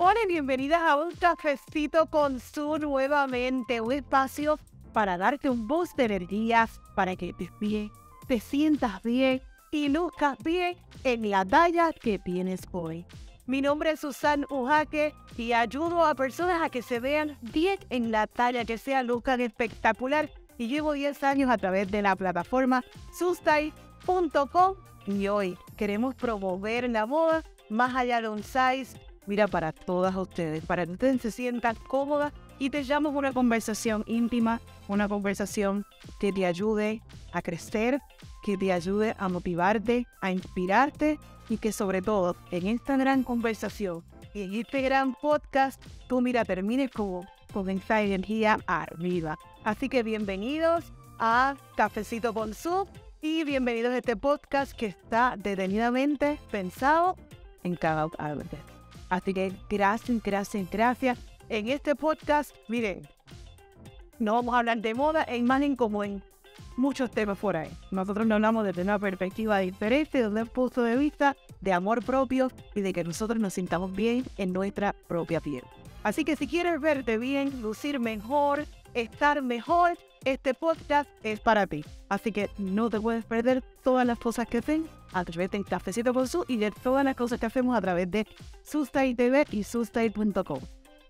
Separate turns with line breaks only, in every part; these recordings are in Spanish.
Hola y bienvenidas a un cafecito con su nuevamente, un espacio para darte un boost de energías para que te bien, te sientas bien y luzcas bien en la talla que tienes hoy. Mi nombre es Susan Ujaque y ayudo a personas a que se vean bien en la talla, que sea luzcan espectacular. Y llevo 10 años a través de la plataforma sustai.com y hoy queremos promover la moda más allá de un size mira, para todas ustedes, para que ustedes se sientan cómodas y te llamo una conversación íntima, una conversación que te ayude a crecer, que te ayude a motivarte, a inspirarte y que sobre todo en esta gran conversación y en este gran podcast, tú mira, termines con, con energía arriba. Así que bienvenidos a Cafecito con Sub y bienvenidos a este podcast que está detenidamente pensado en cada uno Así que gracias, gracias, gracias. En este podcast, miren, no vamos a hablar de moda, e imagen como en muchos temas por ahí. Nosotros nos hablamos desde una perspectiva diferente, desde un punto de vista de amor propio y de que nosotros nos sintamos bien en nuestra propia piel. Así que si quieres verte bien, lucir mejor, estar mejor, este podcast es para ti. Así que no te puedes perder todas las cosas que tengo a través de Cafecito con Su y de todas las cosas que hacemos a través de Sustay TV y Sustay.com.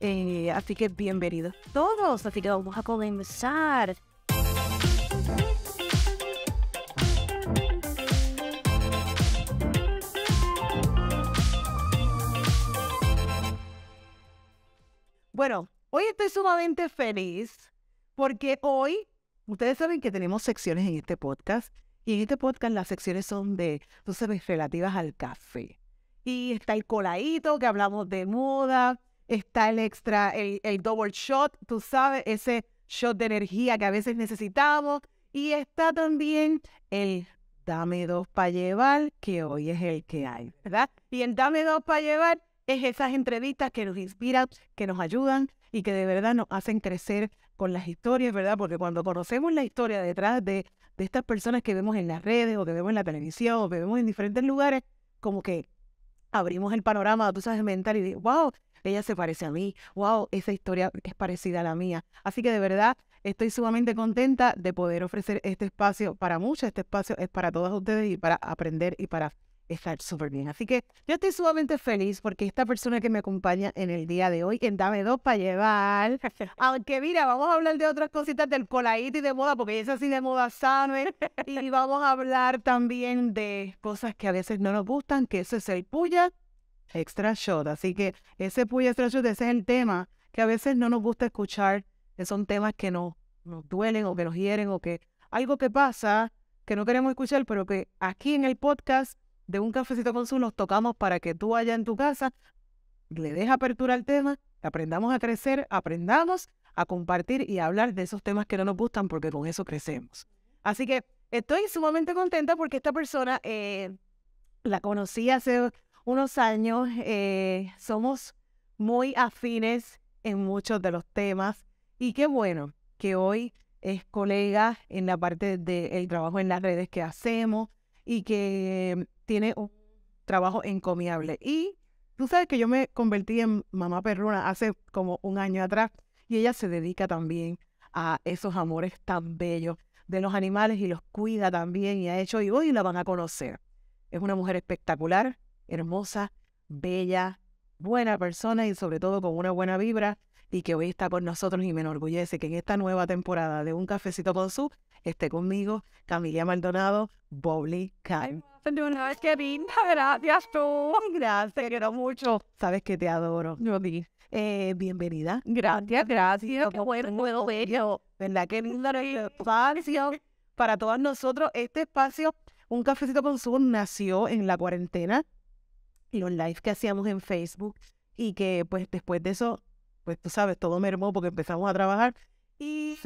Eh, así que bienvenidos todos. Así que vamos a comenzar. Bueno, hoy estoy sumamente feliz porque hoy, ustedes saben que tenemos secciones en este podcast y en este podcast las secciones son de, tú sabes, relativas al café. Y está el coladito, que hablamos de moda, está el extra, el, double shot, tú sabes, ese shot de energía que a veces necesitamos. Y está también el dame dos para llevar, que hoy es el que hay, ¿verdad? Y el dame dos para llevar es esas entrevistas que nos inspiran, que nos ayudan y que de verdad nos hacen crecer con las historias, ¿verdad? Porque cuando conocemos la historia detrás de de estas personas que vemos en las redes o que vemos en la televisión o que vemos en diferentes lugares, como que abrimos el panorama, tú sabes, mental y digo, wow, ella se parece a mí, wow, esa historia es parecida a la mía. Así que de verdad estoy sumamente contenta de poder ofrecer este espacio para muchos, este espacio es para todas ustedes y para aprender y para estar súper bien. Así que yo estoy sumamente feliz porque esta persona que me acompaña en el día de hoy, en Dame Dos para llevar, aunque mira, vamos a hablar de otras cositas del coladito y de moda, porque es así de moda sabe, ¿eh? y vamos a hablar también de cosas que a veces no nos gustan, que ese es el puya extra shot. Así que ese puya extra shot, ese es el tema que a veces no nos gusta escuchar, que son temas que no, nos duelen o que nos hieren o que algo que pasa que no queremos escuchar, pero que aquí en el podcast de un cafecito con su nos tocamos para que tú allá en tu casa le des apertura al tema, aprendamos a crecer, aprendamos a compartir y a hablar de esos temas que no nos gustan porque con eso crecemos. Así que estoy sumamente contenta porque esta persona eh, la conocí hace unos años, eh, somos muy afines en muchos de los temas y qué bueno que hoy es colega en la parte del trabajo en las redes que hacemos y que tiene un trabajo encomiable. Y tú sabes que yo me convertí en mamá perruna hace como un año atrás y ella se dedica también a esos amores tan bellos de los animales y los cuida también y ha hecho y hoy la van a conocer. Es una mujer espectacular, hermosa, bella, buena persona y sobre todo con una buena vibra y que hoy está con nosotros y me enorgullece que en esta nueva temporada de Un Cafecito con Su esté conmigo Camila Maldonado, Bobly Kai. qué linda, gracias tú. Gracias, te quiero mucho. Sabes que te adoro. Yo eh, bienvenida. Gracias, gracias. Qué bueno, verlo. ¿Verdad? Qué lindo espacio. Para todos nosotros, este espacio, Un Cafecito con Su, nació en la cuarentena. Los lives que hacíamos en Facebook y que pues después de eso pues tú sabes, todo mermó porque empezamos a trabajar y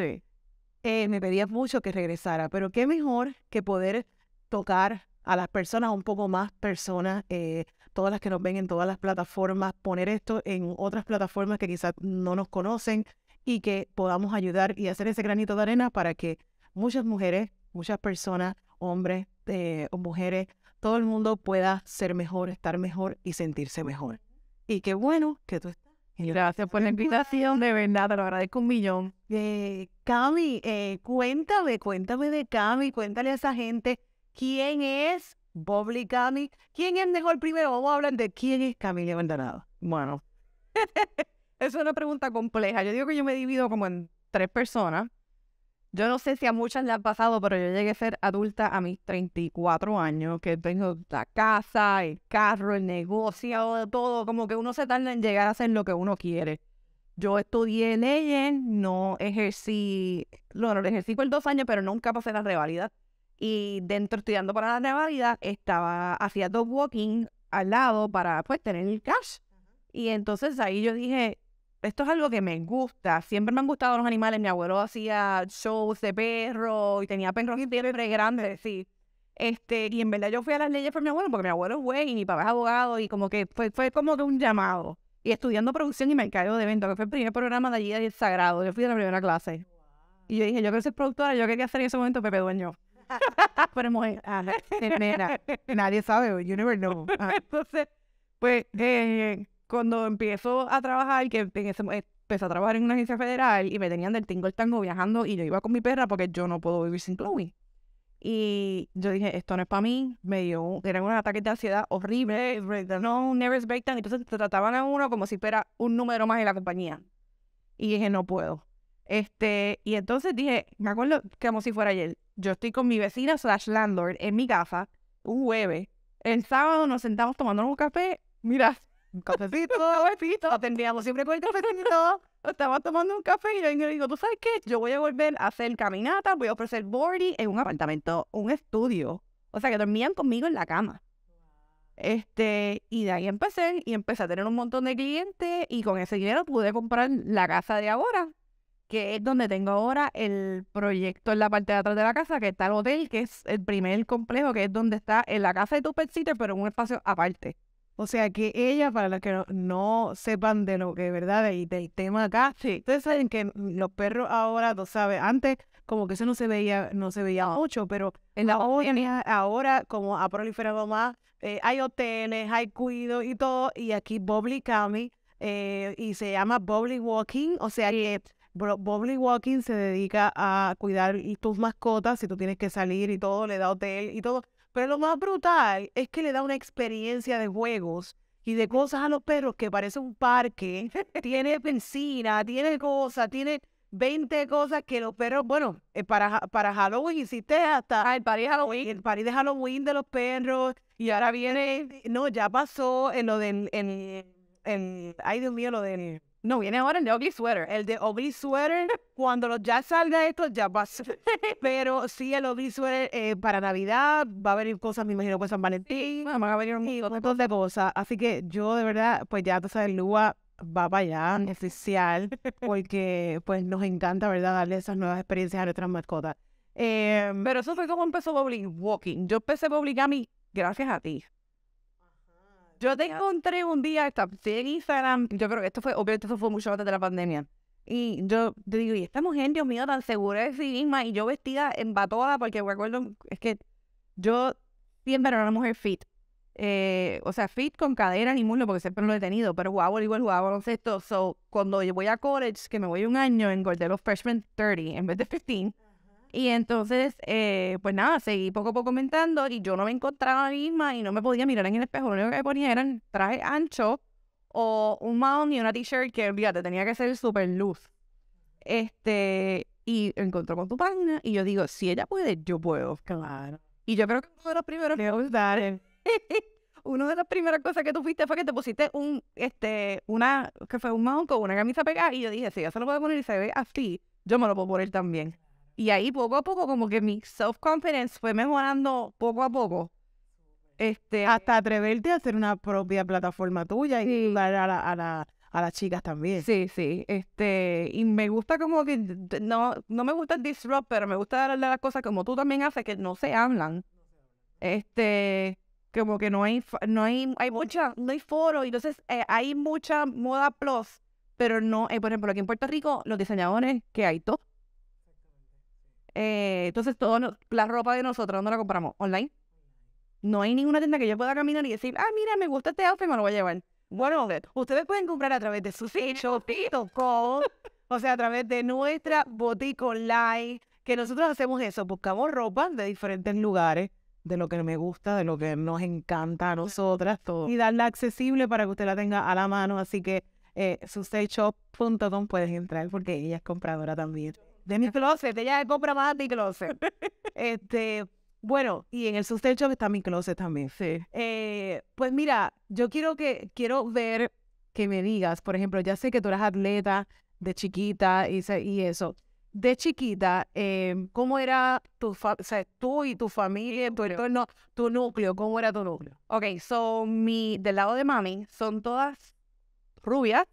eh, me pedía mucho que regresara, pero qué mejor que poder tocar a las personas, un poco más personas, eh, todas las que nos ven en todas las plataformas, poner esto en otras plataformas que quizás no nos conocen y que podamos ayudar y hacer ese granito de arena para que muchas mujeres, muchas personas, hombres eh, o mujeres, todo el mundo pueda ser mejor, estar mejor y sentirse mejor. Y qué bueno que tú estás Gracias por la invitación, de verdad, te lo agradezco un millón. Eh, Cami, eh, cuéntame, cuéntame de Cami, cuéntale a esa gente quién es Bobli Cami, quién es mejor primero, vamos a hablar de quién es Camila Maldonado. Bueno, es una pregunta compleja, yo digo que yo me divido como en tres personas, yo no sé si a muchas le ha pasado, pero yo llegué a ser adulta a mis 34 años, que tengo la casa, el carro, el negocio, todo, como que uno se tarda en llegar a hacer lo que uno quiere. Yo estudié leyes, no ejercí, bueno, lo ejercí por dos años, pero nunca pasé la revalida. Y dentro, estudiando para la revalida, estaba, haciendo dog walking al lado para, pues, tener el cash. Y entonces ahí yo dije, esto es algo que me gusta. Siempre me han gustado los animales. Mi abuelo hacía shows de perros y tenía perros siempre grandes, sí. Este, y en verdad yo fui a las leyes por mi abuelo, porque mi abuelo es güey y mi papá es abogado y como que fue, fue como que un llamado. Y estudiando producción y me mercado de eventos, que fue el primer programa de allí del Sagrado. Yo fui de la primera clase. Y yo dije, yo quiero ser productora, yo quería hacer en ese momento Pepe Dueño. Pero mujer, nadie sabe, you never know. Entonces, pues, eh, cuando empiezo a trabajar, que empecé, a trabajar en una agencia federal y me tenían del tingo el tango viajando y yo iba con mi perra porque yo no puedo vivir sin Chloe. Y yo dije, esto no es para mí. Me dio, eran unos ataques de ansiedad horrible, no, nervous breakdown. Entonces te trataban a uno como si fuera un número más en la compañía. Y dije, no puedo. Este, y entonces dije, me acuerdo que como si fuera ayer, yo estoy con mi vecina slash landlord en mi casa, un jueves. El sábado nos sentamos tomando un café. Mira, un cafecito, cafecito, tendríamos siempre con el cafecito, estaba tomando un café y yo le digo, ¿tú sabes qué? Yo voy a volver a hacer caminatas, voy a ofrecer boarding en un apartamento, un estudio. O sea, que dormían conmigo en la cama. Este, y de ahí empecé y empecé a tener un montón de clientes y con ese dinero pude comprar la casa de ahora, que es donde tengo ahora el proyecto en la parte de atrás de la casa, que está el hotel, que es el primer complejo, que es donde está en la casa de tu Sitter, pero en un espacio aparte. O sea que ella, para los que no, sepan de lo que es verdad, y del tema acá, ustedes saben que los perros ahora, tú sabes, antes como que eso no se veía, no se veía mucho, pero en la ahora, ahora como ha proliferado más, eh, hay hoteles, hay cuido y todo, y aquí Bobly Cami, eh, y se llama Bobly Walking, o sea que Bobly Walking se dedica a cuidar tus mascotas, si tú tienes que salir y todo, le da hotel y todo. Pero lo más brutal es que le da una experiencia de juegos y de cosas a los perros que parece un parque. tiene bencina, tiene cosas, tiene 20 cosas que los perros, bueno, eh, para, para Halloween hiciste hasta ah, el party Halloween. El parís de Halloween de los perros. Y ahora viene, no, ya pasó en lo de, en, en, ay Dios mío, lo de... No, viene ahora el de Ugly Sweater. El de Ugly Sweater, cuando ya salga esto, ya va a ser. Pero sí, el Ugly Sweater eh, para Navidad va a venir cosas, me imagino, pues San Valentín. Van a venir un montón de cosas. Así que yo, de verdad, pues ya tú sabes, Lua va para allá, oficial, porque pues nos encanta, ¿verdad?, darle esas nuevas experiencias a nuestras mascotas. pero em, eso fue como empezó Bowling Walking. Yo empecé Bowling a gracias a ti. Yo te encontré un día, esta, en Instagram, yo creo que esto fue, obviamente esto fue mucho antes de la pandemia. Y yo te digo, y esta mujer, Dios mío, tan segura de sí misma, y yo vestida en batoda, porque recuerdo, es que yo siempre era una mujer fit. Eh, o sea, fit con cadera ni muslo, porque siempre lo he tenido, pero jugaba voleibol, jugaba baloncesto. So, cuando yo voy a college, que me voy un año, engordé los freshman 30 en vez de 15. Y entonces, eh, pues nada, seguí poco a poco comentando y yo no me encontraba misma y no me podía mirar en el espejo. Lo único que me ponía un traje ancho o un mount y una t-shirt que, te tenía que ser súper luz. Este, y encontró con tu página y yo digo, si ella puede, yo puedo. Claro. Y yo creo que uno de los primeros que gustaron. Una de las primeras cosas que tú fuiste fue que te pusiste un, este, una, que fue un mount con una camisa pegada y yo dije, si ella se lo puede poner y se ve así, yo me lo puedo poner también. Y ahí poco a poco como que mi self-confidence fue mejorando poco a poco. Este, hasta atreverte a hacer una propia plataforma tuya y dar a, la, a, la, a, las chicas también. Sí, sí. Este, y me gusta como que, no, no me gusta el disrupt, pero me gusta darle las cosas como tú también haces, que no se hablan. Este, como que no hay, no hay, hay mucha, no hay foro, entonces eh, hay mucha moda plus, pero no, eh, por ejemplo, aquí en Puerto Rico, los diseñadores, que hay todo eh, entonces, todo la ropa de nosotros, ¿dónde la compramos? Online. No hay ninguna tienda que yo pueda caminar y decir, ah, mira, me gusta este outfit, me lo voy a llevar. Bueno, ustedes pueden comprar a través de sus o sea, a través de nuestra botica online, que nosotros hacemos eso, buscamos ropa de diferentes lugares, de lo que me gusta, de lo que nos encanta a nosotras, todo. Y darla accesible para que usted la tenga a la mano, así que eh, shop.com puedes entrar porque ella es compradora también de mi closet. Ella ya compra más mi closet. este, bueno, y en el Sustain Shop está mi closet también. Sí. Eh, pues mira, yo quiero que quiero ver que me digas, por ejemplo, ya sé que tú eras atleta de chiquita y, y eso. De chiquita, em, ¿cómo era tu tú y tu familia, tu entorno, tu núcleo? ¿Cómo era tu núcleo? Ok, son mi, del lado de mami, son todas rubias.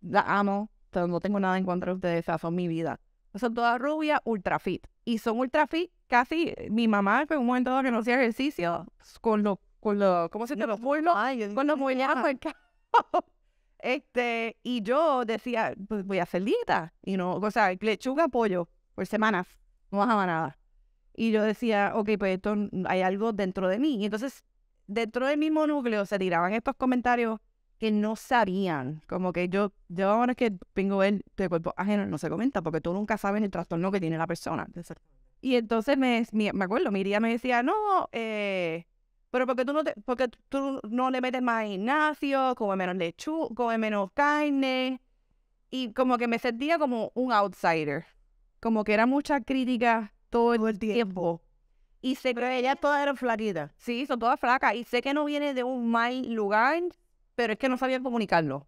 La amo, no tengo nada en contra de ustedes, son mi vida son todas rubias, ultra fit. Y son ultra fit casi, mi mamá fue un momento que no hacía ejercicio con los, con los, ¿cómo se dice? los con los muñecos Este, y yo decía, pues voy a hacer dieta. Y no, o sea, lechuga, pollo, por semanas, no bajaba nada. Y yo decía, ok, pues esto hay algo dentro de mí. Y entonces, dentro del mismo núcleo se tiraban estos comentarios que no sabían. Como que yo, yo ahora que tengo el cuerpo ajeno, no se comenta porque tú nunca sabes el trastorno que tiene la persona. Y entonces me, me acuerdo, tía me decía, no, eh, pero porque tú no te, porque tú no le metes más gimnasio, come menos lechuga, come menos carne. Y como que me sentía como un outsider. Como que era mucha crítica todo el, tiempo. Y se Pero ellas todas eran flaquitas. Sí, son todas flacas. Y sé que no viene de un mal lugar, pero es que no sabían comunicarlo.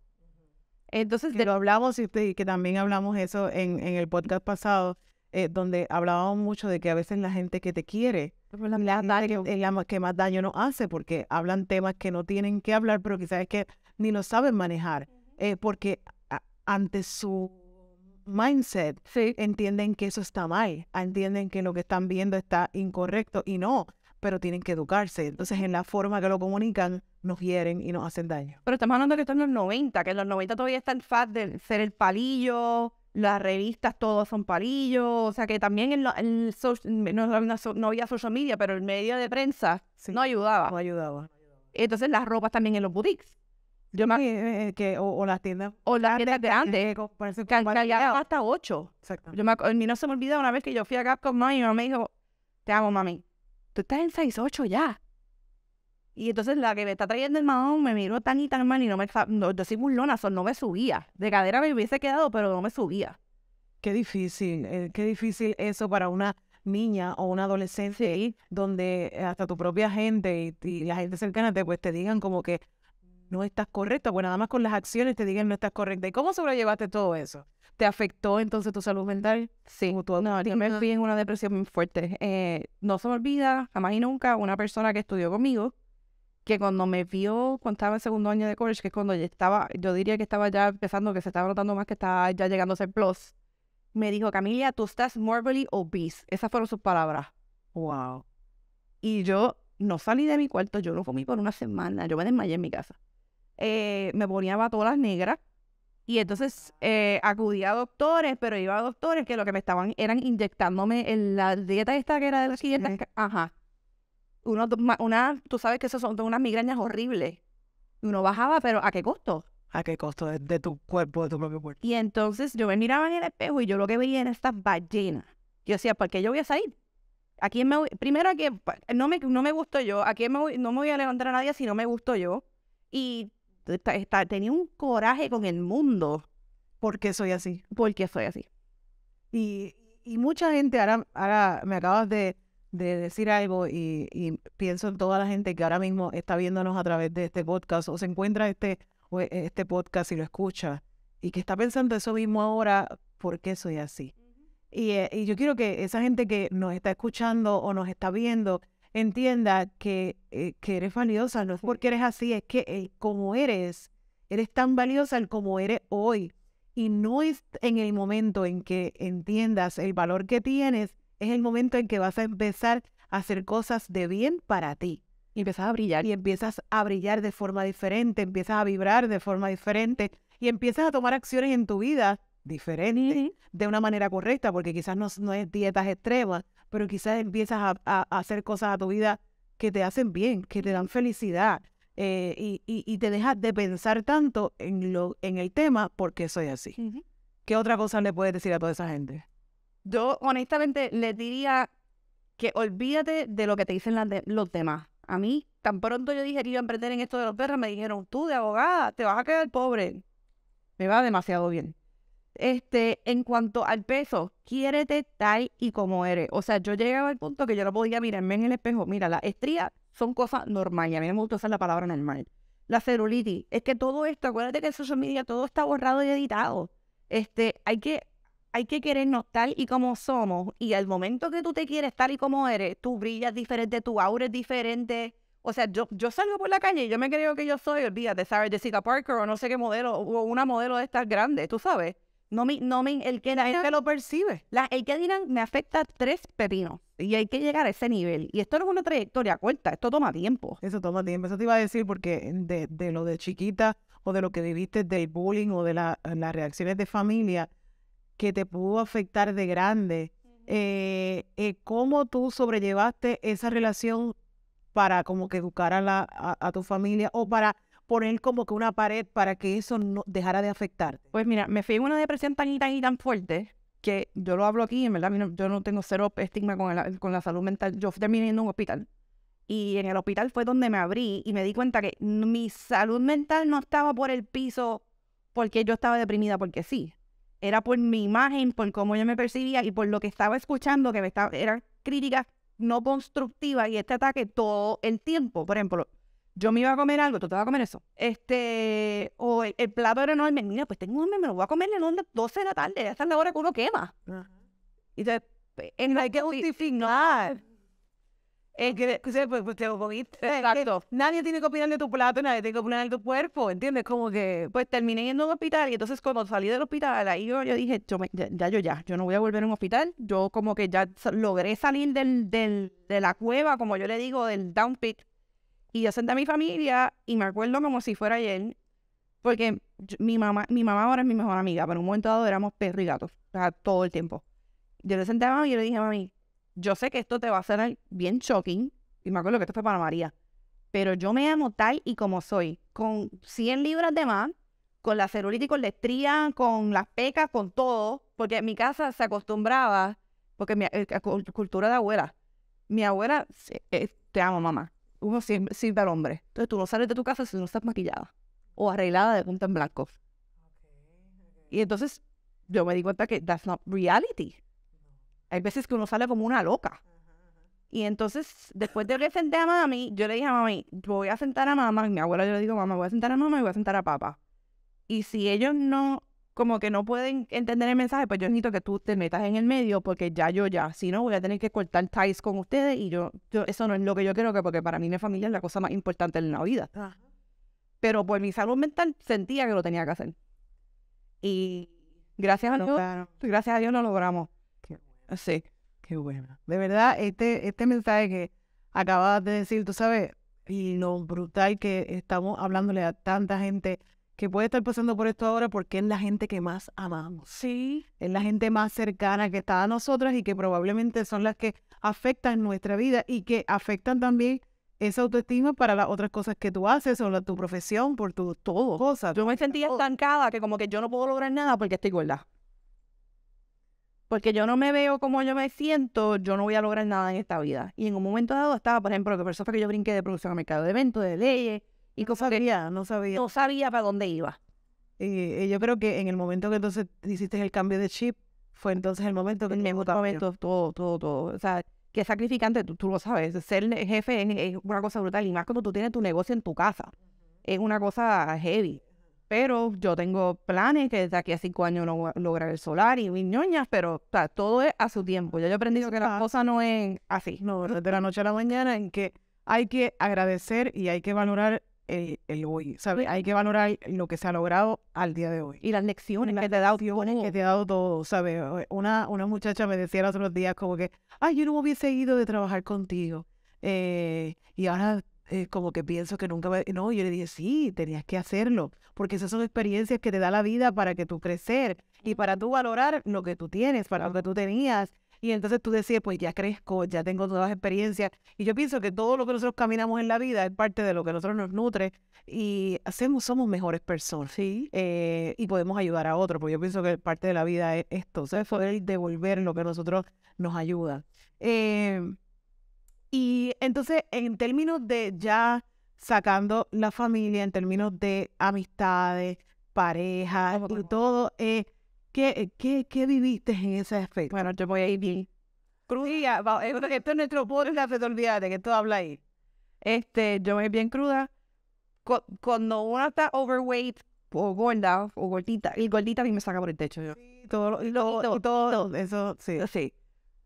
Entonces, de... lo hablamos y que también hablamos eso en, el podcast pasado, eh, donde hablábamos mucho de que a veces la gente que te quiere la, es eh, que más daño no hace porque hablan temas que no tienen que hablar, pero quizás es que ni lo saben manejar, eh, porque ante su mindset entienden que eso está mal, ah, entienden que lo que están viendo está incorrecto y no, pero tienen que educarse. Entonces, en la forma que lo comunican, nos hieren y nos hacen daño. Pero estamos hablando de que esto en los 90, que en los 90 todavía está el fad de ser el palillo, las revistas todos son palillos, o sea que también en, el en no, había social media, pero el medio de prensa no ayudaba. No ayudaba. Entonces las ropas también en los boutiques. Yo eh, que, o, las tiendas. O las tiendas de antes. Que, hasta ocho. Exacto. Yo a mí no se me olvida una vez que yo fui a Capcom y mi mamá me dijo, te amo, mami. Tú estás en 6-8 ya. Y entonces la que me está trayendo el mahón me miró tan y tan mal y no me... No, yo soy burlona, no me subía. De cadera me hubiese quedado, pero no me subía. Qué difícil, eh, qué difícil eso para una niña o una adolescente ahí donde eh, hasta tu propia gente y, la gente cercana te, pues, te digan como que no estás correcta, pues nada más con las acciones te digan no estás correcta. ¿Y cómo sobrellevaste todo eso? ¿Te afectó entonces tu salud mental? Sí. yo me fui en una depresión muy fuerte. Eh, no se me olvida, jamás y nunca, una persona que estudió conmigo, que cuando me vio, cuando estaba en segundo año de college, que es cuando ya estaba, yo diría que estaba ya empezando, que se estaba notando más que estaba ya llegando a ser plus, me dijo, Camila, tú estás morbidly obese. Esas fueron sus palabras. Wow. Y yo no salí de mi cuarto, yo no comí por una semana, yo me desmayé en mi casa. Eh, me ponía batolas negras y entonces eh, acudí a doctores, pero iba a doctores que lo que me estaban eran inyectándome en la dieta esta que era de la siguiente. Ajá uno, una, tú sabes que esas son unas migrañas horribles. Uno bajaba, pero ¿a qué costo? ¿A qué costo de, tu cuerpo, de tu propio cuerpo? Y entonces yo me miraba en el espejo y yo lo que veía era estas ballenas. Yo decía, ¿por qué yo voy a salir? aquí me Primero, pues, No me, no me gusto yo. ¿A No me voy a levantar a nadie si no me gusto yo. Y está, tenía un coraje con el mundo. ¿Por qué soy así? Porque soy así. Y, y mucha gente, ahora, ahora me acabas de de decir algo y, pienso en toda la gente que ahora mismo está viéndonos a través de este podcast o se encuentra este, eh, este podcast y lo escucha y que está pensando eso mismo ahora, ¿por qué soy así? Eh, y, yo quiero que esa gente que nos está escuchando o nos está viendo entienda que, eh, que eres valiosa, no es porque eres así, es que como eres, eres tan valiosa como eres hoy. Y no es en el momento en que entiendas el valor que tienes, es el momento en que vas a empezar a hacer cosas de bien para ti. Y empiezas a brillar. Y empiezas a brillar de forma diferente, empiezas a vibrar de forma diferente y empiezas a tomar acciones en tu vida diferente, de una manera correcta, porque quizás no, es dietas extremas, pero quizás empiezas a, hacer cosas a tu vida que te hacen bien, que te dan felicidad. Eh, y, te dejas de pensar tanto en, lo, en el tema, porque soy así. ¿Qué otra cosa le puedes decir a toda esa gente? Yo honestamente les diría que olvídate de lo que te dicen los demás. A mí, tan pronto yo dije que iba a emprender en esto de los perros, me dijeron, tú de abogada, te vas a quedar pobre. Me va demasiado bien. Este, en cuanto al peso, quiérete tal y como eres. O sea, yo llegaba al punto que yo no podía mirarme en el espejo. Mira, las estrías son cosas normales. A mí me gusta usar la palabra normal. La celulitis. Es que todo esto, acuérdate que en social media todo está borrado y editado. Este, hay que hay que querernos tal y como somos. Y al momento que tú te quieres tal y como eres, tú brillas diferente, tu aura es diferente. O sea, yo, salgo por la calle y yo me creo que yo soy, el día olvídate, Sarah Jessica Parker o no sé qué modelo, o una modelo de estas grandes, tú sabes. No me, no me, el que la gente lo percibe. el que dirán me afecta tres pepinos. Y hay que llegar a ese nivel. Y esto no es una trayectoria cuenta, esto toma tiempo. Eso toma tiempo. Eso te iba a decir porque de, lo de chiquita o de lo que viviste del bullying o de las reacciones de familia, que te pudo afectar de grande. Eh, eh, ¿Cómo tú sobrellevaste esa relación para como que educar a, la, a, tu familia o para poner como que una pared para que eso no dejara de afectar? Pues mira, me fui en una depresión tan y tan y tan fuerte que yo lo hablo aquí, en verdad, yo no tengo cero estigma con, con la salud mental. Yo terminé en un hospital. Y en el hospital fue donde me abrí y me di cuenta que mi salud mental no estaba por el piso porque yo estaba deprimida, porque sí era por mi imagen, por cómo yo me percibía y por lo que estaba escuchando, que me estaba, eran críticas no constructivas y este ataque todo el tiempo. Por ejemplo, yo me iba a comer algo, tú te vas a comer eso. Este, o el, plato era enorme, mira, pues tengo hambre, me lo voy a comer en las 12 de la tarde, esa es la hora que uno quema. Y entonces, pues, en la que justificar. Pues, pues, es que, Exacto. nadie tiene que opinar de tu plato, nadie tiene que opinar de tu cuerpo, ¿entiendes? Como que, pues terminé yendo a un hospital y entonces cuando salí del hospital, ahí yo, dije, ya, yo ya, yo no voy a volver a un hospital. Yo como que ya logré salir de la cueva, como yo le digo, del down pit. Y yo senté a mi familia y me acuerdo como si fuera ayer, porque mi mamá, mi mamá ahora es mi mejor amiga, pero en un momento dado éramos perro y gato, o sea, todo el tiempo. Yo le senté a mamá y yo le dije, a mami, yo sé que esto te va a ser bien shocking, y me acuerdo que esto fue para María, pero yo me amo tal y como soy, con 100 libras de más, con la celulitis, con la estría, con las pecas, con todo, porque en mi casa se acostumbraba, porque mi eh, cultura de abuela, mi abuela, eh, te amo mamá, uno siempre sirve al hombre, entonces tú no sales de tu casa si no estás maquillada o arreglada de punta en blanco. Y entonces yo me di cuenta que that's not reality. Hay veces que uno sale como una loca. Y entonces, después de que senté a mami, yo le dije a mami, voy a sentar a mamá. Y mi abuela yo le digo, mamá, voy a sentar a mamá y voy a sentar a papá. Y si ellos no, como que no pueden entender el mensaje, pues yo necesito que tú te metas en el medio porque ya yo ya. Si no, voy a tener que cortar ties con ustedes y yo, eso no es lo que yo quiero, que porque para mí mi familia es la cosa más importante en la vida. Pero por mi salud mental sentía que lo tenía que hacer. Y gracias a Dios, gracias a Dios lo logramos. Sí, qué bueno. De verdad, este, este mensaje que acabas de decir, tú sabes, y lo brutal que estamos hablándole a tanta gente que puede estar pasando por esto ahora porque es la gente que más amamos. Sí. Es la gente más cercana que está a nosotras y que probablemente son las que afectan nuestra vida y que afectan también esa autoestima para las otras cosas que tú haces o la, tu profesión, por tu todo. Cosas. Yo me sentía estancada que como que yo no puedo lograr nada porque estoy gorda porque yo no me veo como yo me siento, yo no voy a lograr nada en esta vida. Y en un momento dado estaba, por ejemplo, que por que yo brinqué de producción a mercado de eventos, de leyes y cosas que no sabía. No sabía para dónde iba. Y, eh, eh, yo creo que en el momento que entonces hiciste el cambio de chip, fue entonces el momento que... me el todo, todo, todo. O sea, qué sacrificante, tú, lo sabes. Ser jefe es, una cosa brutal y más cuando tú tienes tu negocio en tu casa. Es una cosa heavy pero yo tengo planes que desde aquí a cinco años a lograr el solar y ñoñas, pero todo es a su tiempo. Yo he aprendido que las cosas no es así. No, de la noche a la mañana en que hay que agradecer y hay que valorar el, hoy, ¿sabes? Hay que valorar lo que se ha logrado al día de hoy. Y las lecciones que te ha dado Dios. que te ha dado todo, ¿sabes? Una, una muchacha me decía los otros días como que, ay, yo no me hubiese ido de trabajar contigo. Eh, y ahora eh, como que pienso que nunca No, yo le dije, sí, tenías que hacerlo, porque esas son experiencias que te da la vida para que tú crecer y para tú valorar lo que tú tienes, para lo que tú tenías. Y entonces tú decías, pues ya crezco, ya tengo nuevas experiencias. Y yo pienso que todo lo que nosotros caminamos en la vida es parte de lo que nosotros nos nutre y hacemos, somos mejores personas. Sí. Eh, y podemos ayudar a otros, porque yo pienso que parte de la vida es esto, es Poder devolver lo que a nosotros nos ayuda. Eh, entonces, en términos de ya sacando la familia, en términos de amistades, parejas y todo, eh, ¿qué, qué, qué viviste en ese aspecto? Bueno, yo voy a ir bien. Cruda, eh, esto es nuestro podcast, olvidaste que todo habla ahí. Este, yo voy bien cruda. Cuando uno está overweight o gorda o gordita, y gordita a mí me saca por el techo yo. y todo, eso, sí. Sí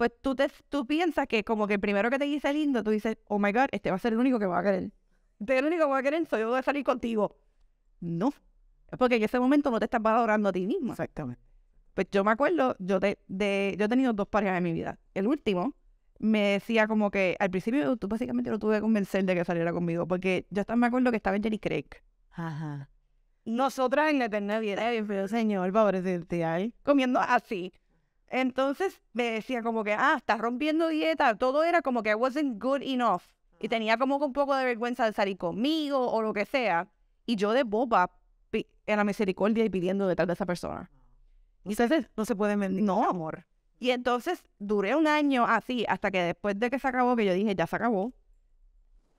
pues tú, tú piensas que como que primero que te dice lindo, tú dices, oh my God, este va a ser el único que va a querer. Este es el único que va a querer, soy yo voy a salir contigo. No, porque en ese momento no te estás valorando a ti mismo. Exactamente. Pues yo me acuerdo, yo, de, yo he tenido dos parejas en mi vida. El último me decía como que al principio tú básicamente lo tuve que convencer de que saliera conmigo, porque yo hasta me acuerdo que estaba en Jenny Craig. Ajá. Nosotras en la eternidad, bien, pero señor, pobrecita, ahí comiendo así. Entonces me decía como que, ah, estás rompiendo dieta. Todo era como que I wasn't good enough. Y tenía como que un poco de vergüenza de salir conmigo o lo que sea. Y yo de boba en la misericordia y pidiendo detrás de esa persona. Ah, y entonces no se puede mentir. No, amor. Y entonces duré un año así, hasta que después de que se acabó, que yo dije, ya se acabó.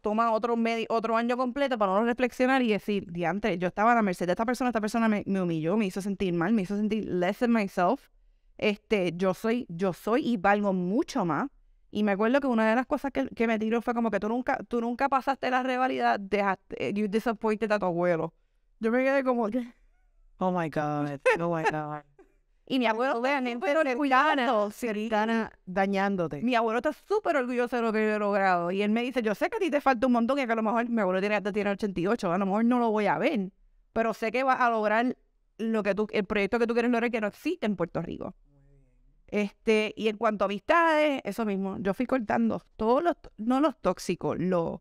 Toma otro, otro año completo para no reflexionar y decir, diante, yo estaba a la merced de esta persona, esta persona me, me humilló, me hizo sentir mal, me hizo sentir less than myself. Este, yo soy, yo soy y valgo mucho más. Y me acuerdo que una de las cosas que, que me tiró fue como que tú nunca, tú nunca pasaste la rivalidad, dejaste, you disappointed a tu abuelo. Yo me quedé como oh my God, oh my God. y mi abuelo vean, dañándote. Mi abuelo está súper orgulloso de lo que yo he logrado. Y él me dice, yo sé que a ti te falta un montón y que a lo mejor mi abuelo tiene, tiene 88, a lo mejor no lo voy a ver, pero sé que vas a lograr lo que tú, el proyecto que tú quieres lograr que no existe en Puerto Rico. Este, y en cuanto a amistades, eso mismo, yo fui cortando todos los, no los tóxicos, los,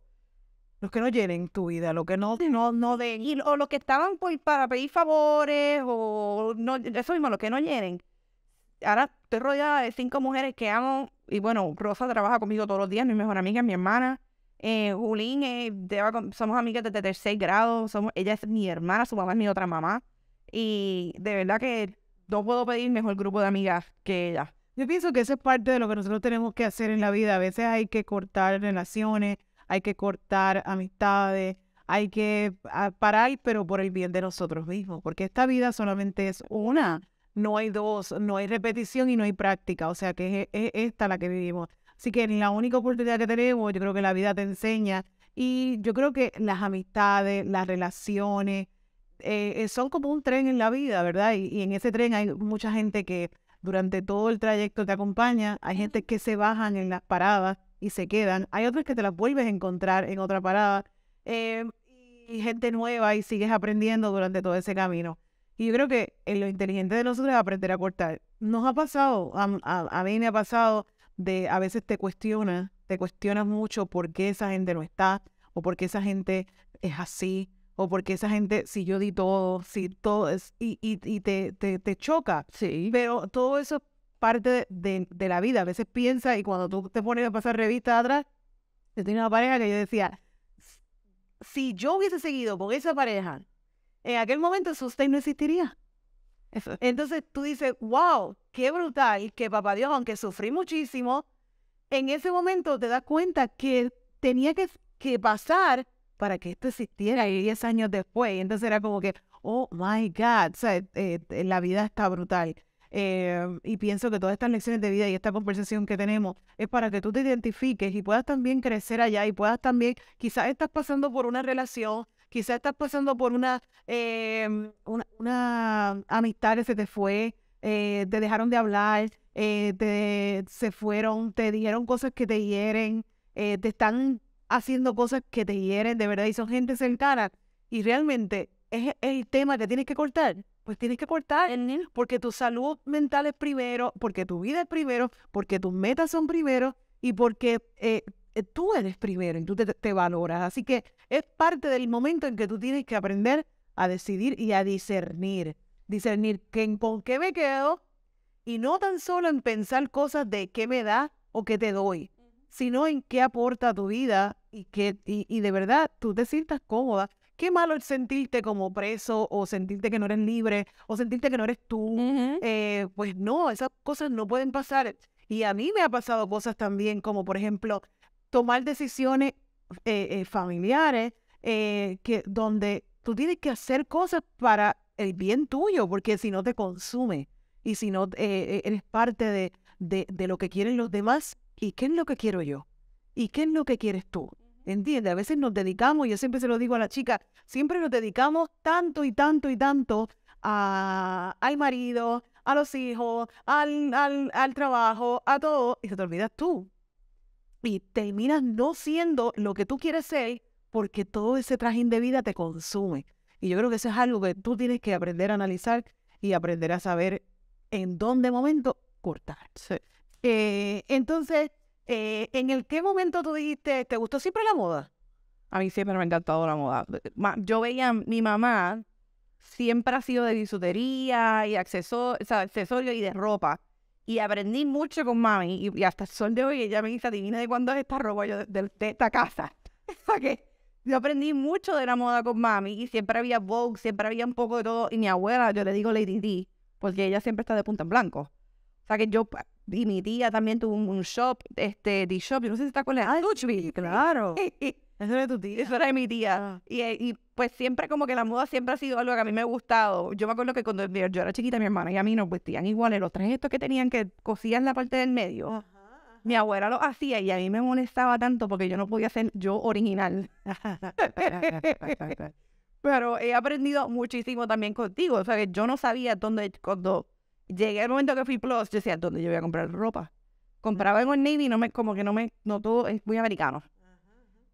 los que no llenen tu vida, los que no, no, no o los que estaban por, para pedir favores, o no, eso mismo, los que no llenen. Ahora estoy rodeada de cinco mujeres que amo, y bueno, Rosa trabaja conmigo todos los días, mi mejor amiga, mi hermana. Eh, Julín, eh, somos amigas desde tercer grado, somos, ella es mi hermana, su mamá es mi otra mamá. Y de verdad que no puedo pedir mejor grupo de amigas que ella. Yo pienso que eso es parte de lo que nosotros tenemos que hacer en la vida. A veces hay que cortar relaciones, hay que cortar amistades, hay que ah, parar, pero por el bien de nosotros mismos, porque esta vida solamente es una, no hay dos, no hay repetición y no hay práctica, o sea que es, es esta la que vivimos. Así que la única oportunidad que tenemos, yo creo que la vida te enseña y yo creo que las amistades, las relaciones, eh, eh, son como un tren en la vida, ¿verdad? Y, en ese tren hay mucha gente que durante todo el trayecto te acompaña, hay gente que se bajan en las paradas y se quedan, hay otras que te las vuelves a encontrar en otra parada, em, y gente nueva y sigues aprendiendo durante todo ese camino. Y yo creo que en eh, lo inteligente de nosotros es aprender a cortar. Nos ha pasado, a, a mí me ha pasado de a veces te cuestionas, te cuestionas mucho por qué esa gente no está o por qué esa gente es así o porque esa gente, si yo di todo, si todo es, y, y, y te, te, choca. Sí. Pero todo eso es parte de, la vida. A veces piensas y cuando tú te pones a pasar revista atrás, te tenía una pareja que yo decía, si yo hubiese seguido con esa pareja, en aquel momento usted no existiría. Entonces tú dices, wow, qué brutal que papá Dios, aunque sufrí muchísimo, en ese momento te das cuenta que tenía que, que pasar para que esto existiera y 10 años después. entonces era como que, oh my God, eh, eh, la vida está brutal. Em, y pienso que todas estas lecciones de vida y esta conversación que tenemos es para que tú te identifiques y puedas también crecer allá y puedas también, quizás estás pasando por una relación, quizás estás pasando por una, em, una, amistad que se te fue, eh, te dejaron de hablar, te, se fueron, te dijeron cosas que te hieren, te están haciendo cosas que te hieren de verdad y son gente cercana y realmente es, e, el tema que tienes que cortar, pues tienes que cortar porque tu salud mental es primero, porque tu vida es primero, porque tus metas son primero y porque eh, eh, tú eres primero y tú te, valoras. Así que es parte del momento en que tú tienes que aprender a decidir y a discernir. Discernir que, con qué me quedo y no tan solo en pensar cosas de qué me da o qué te doy, sino en qué aporta tu vida y, que, y, de verdad tú te sientas cómoda. Qué malo es sentirte como preso o sentirte que no eres libre o sentirte que no eres tú. Eh, pues no, esas cosas no pueden pasar. Y a mí me ha pasado cosas también como, por ejemplo, tomar decisiones eh, eh, familiares que, donde tú tienes que hacer cosas para el bien tuyo, porque si no te consume y si no eres parte de, de, de lo que quieren los demás, ¿y qué es lo que quiero yo? ¿Y qué es lo que quieres tú? Entiende, a veces nos dedicamos, yo siempre se lo digo a la chica, siempre nos dedicamos tanto y tanto y tanto a, al marido, a los hijos, al, al, trabajo, a todo, y se te olvidas tú. Y terminas no siendo lo que tú quieres ser porque todo ese traje de vida te consume. Y yo creo que eso es algo que tú tienes que aprender a analizar y aprender a saber en dónde momento cortar. Eh, entonces, eh, ¿En el qué momento tú dijiste, ¿te gustó siempre la moda? A mí siempre me ha encantado la moda. Eh, yo veía a mi mamá, siempre ha sido de bisutería y accesorios y de ropa. Y aprendí mucho con mami. Y, hasta el sol de hoy ella me dice, adivina de cuándo es esta ropa yo de, esta casa. O que yo aprendí mucho de la moda con mami. Y siempre había Vogue, siempre había un poco de todo. Y mi abuela, yo le digo Lady D, porque ella siempre está de punta en blanco. O sea que yo y mi tía también tuvo un, shop, este, de shop, yo no sé si está con la... Gucci, claro. Eh, eh. Eso era tu tía. Eso era de mi tía. Ah. Eh, y, pues siempre como que la moda siempre ha sido algo que a mí me ha gustado. Yo me acuerdo que cuando yo era chiquita, mi hermana y a mí nos vestían iguales. Los tres estos que tenían que cosían la parte del medio. Mi abuela lo hacía y a mí me molestaba tanto porque yo no podía ser yo original. Pero he aprendido muchísimo también contigo. O sea, que yo no sabía dónde, llegué al momento que fui plus, yo decía, ¿dónde yo voy a comprar ropa? Compraba en el Navy no me, como que no me, no todo es muy americano.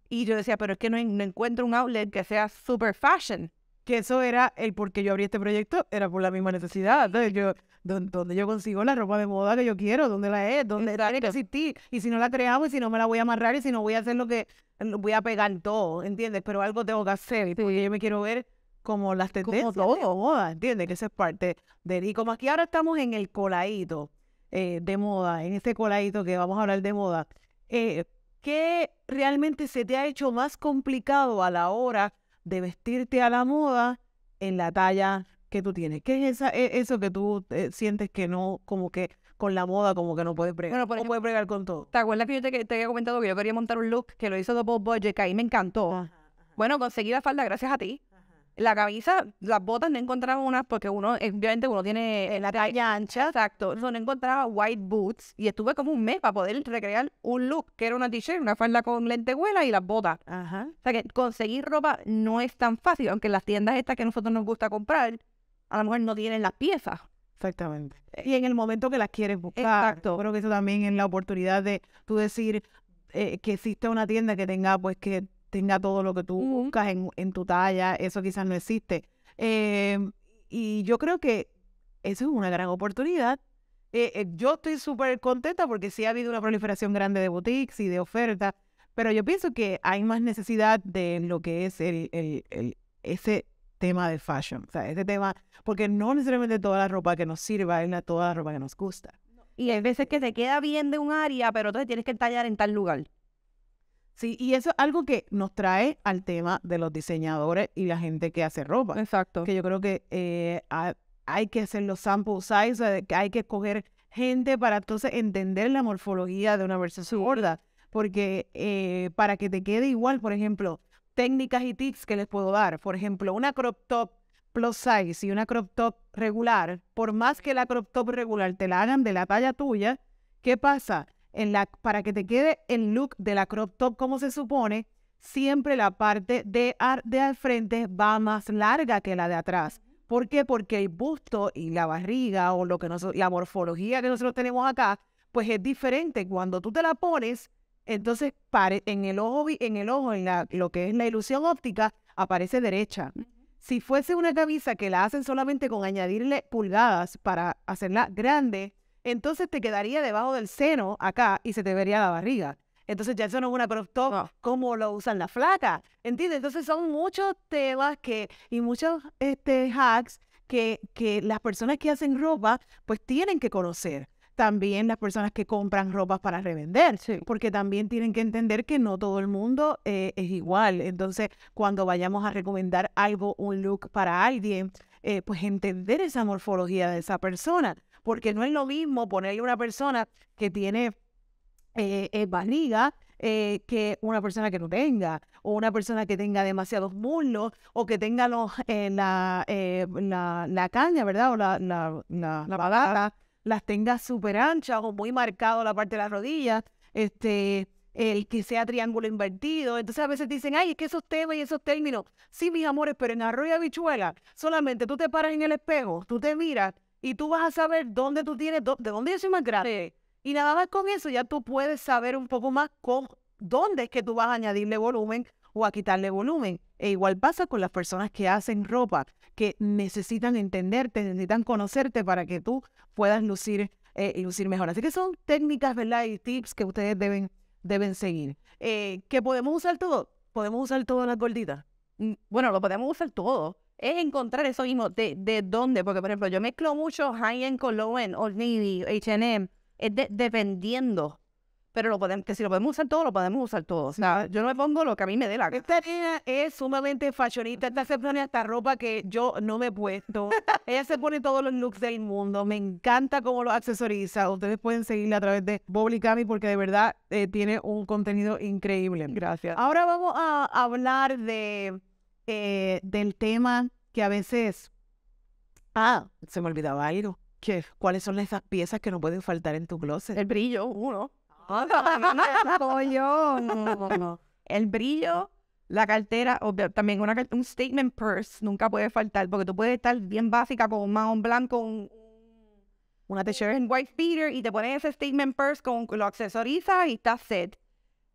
Y yo decía, pero es que no, encuentro un outlet que sea super fashion. Que eso era el por qué yo abrí este proyecto, era por la misma necesidad. Entonces yo, yo consigo la ropa de moda que yo quiero, dónde la es, dónde era que Y si no la creamos, y si no me la voy a amarrar, y si no voy a hacer lo que voy a pegar en todo, ¿entiendes? Pero algo tengo que hacer, porque yo me quiero ver como las tendencias como todo. de moda, ¿entiendes? Que esa es parte de... Y como aquí ahora estamos en el coladito eh, de moda, en este coladito que vamos a hablar de moda, eh, ¿qué realmente se te ha hecho más complicado a la hora de vestirte a la moda en la talla que tú tienes? ¿Qué es esa, e, eso que tú eh, sientes que no, como que con la moda, como que no puedes pregar Bueno, puedes pregar con todo? ¿Te acuerdas que yo te, te, había comentado que yo quería montar un look que lo hizo Dopo Budget, que ahí me encantó? Bueno, conseguí la falda gracias a ti la camisa, las botas no encontraba unas porque uno, eh, obviamente uno tiene la talla ancha. Exacto. no encontraba white boots y estuve como un mes para poder recrear un look, que era una t-shirt, una falda con lentejuela y las botas. Ajá. O sea que conseguir ropa no es tan fácil, aunque las tiendas estas que a nosotros nos gusta comprar, a lo mejor no tienen las piezas. Exactamente. Eh, y en el momento que las quieres buscar. Exacto. Creo que eso también es la oportunidad de tú decir eh, que existe una tienda que tenga pues que tenga todo lo que tú buscas en, tu talla, eso quizás no existe. Em, y yo creo que eso es una gran oportunidad. Eh, eh, yo estoy súper contenta porque sí ha habido una proliferación grande de boutiques y de ofertas, pero yo pienso que hay más necesidad de lo que es el, el, ese tema de fashion, o sea, ese tema, porque no necesariamente toda la ropa que nos sirva es toda la ropa que nos gusta. Y hay veces que te queda bien de un área, pero te tienes que tallar en tal lugar. Sí, y eso es algo que nos trae al tema de los diseñadores y la gente que hace ropa. Exacto. Que yo creo que eh, hay que hacer los sample size, eh, hay que escoger gente para entonces entender la morfología de una versión gorda. Porque eh, para que te quede igual, por ejemplo, técnicas y tips que les puedo dar. Por ejemplo, una crop top plus size y una crop top regular, por más que la crop top regular te la hagan de la talla tuya, ¿qué pasa? para que te quede el look de la crop top como se supone, siempre la parte de, ar, de al frente va más larga que la de atrás. ¿Por qué? Porque el busto y la barriga o lo que la morfología que nosotros tenemos acá, pues es diferente. Cuando tú te la pones, entonces pare, en el ojo, en, el ojo, en la, lo que es la ilusión óptica, aparece derecha. Si fuese una camisa que la hacen solamente con añadirle pulgadas para hacerla grande, entonces te quedaría debajo del seno acá y se te vería la barriga. Entonces ya eso no es una crop como lo usan las flacas, ¿entiendes? Entonces son muchos temas que, y muchos este, hacks que, que las personas que hacen ropa pues tienen que conocer también las personas que compran ropa para revender, porque también tienen que entender que no todo el mundo eh, es igual. Entonces, cuando vayamos a recomendar algo, un look para alguien, eh, pues entender esa morfología de esa persona porque no es lo mismo ponerle a una persona que tiene eh, eh barriga eh, que una persona que no tenga, o una persona que tenga demasiados muslos, o que tenga los, eh, la, la, la, caña, ¿verdad? O la, la, la, las tenga súper anchas o muy marcado la parte de las rodillas. Este, el que sea triángulo invertido. Entonces a veces dicen, ay, es que esos temas y esos términos. Sí, mis amores, pero en Arroyo Habichuela solamente tú te paras en el espejo, tú te miras y tú vas a saber dónde tú tienes, de dónde yo soy más grande. Y nada más con eso ya tú puedes saber un poco más con dónde es que tú vas a añadirle volumen o a quitarle volumen. E igual pasa con las personas que hacen ropa, que necesitan entenderte, necesitan conocerte para que tú puedas lucir, eh, lucir mejor. Así que son técnicas, ¿verdad? Y tips que ustedes deben, deben seguir. Eh, ¿Que podemos usar todo? Podemos usar todo las gorditas. Mm, bueno, lo podemos usar todo es encontrar eso mismo, de, dónde, porque por ejemplo, yo mezclo mucho high-end con low-end, Old Navy, H&M, dependiendo, pero lo podemos, que si lo podemos usar todo, lo podemos usar todos. o yo no me pongo lo que a mí me dé la gana. Esta niña es sumamente fashionista, esta se pone hasta ropa que yo no me he puesto, ella se pone todos los looks del mundo, me encanta cómo lo accesoriza, ustedes pueden seguirla a través de Cami porque de verdad eh, tiene un contenido increíble. Gracias. Ahora vamos a hablar de eh, del tema que a veces, ah, se me olvidaba algo. ¿Qué? ¿Cuáles son esas piezas que no pueden faltar en tu closet? El brillo, uno. El brillo, la cartera, también una, un statement purse nunca puede faltar, porque tú puedes estar bien básica con un blanco, con una t-shirt, en white beater, y te pones ese statement purse, con, lo accesorizas y estás set.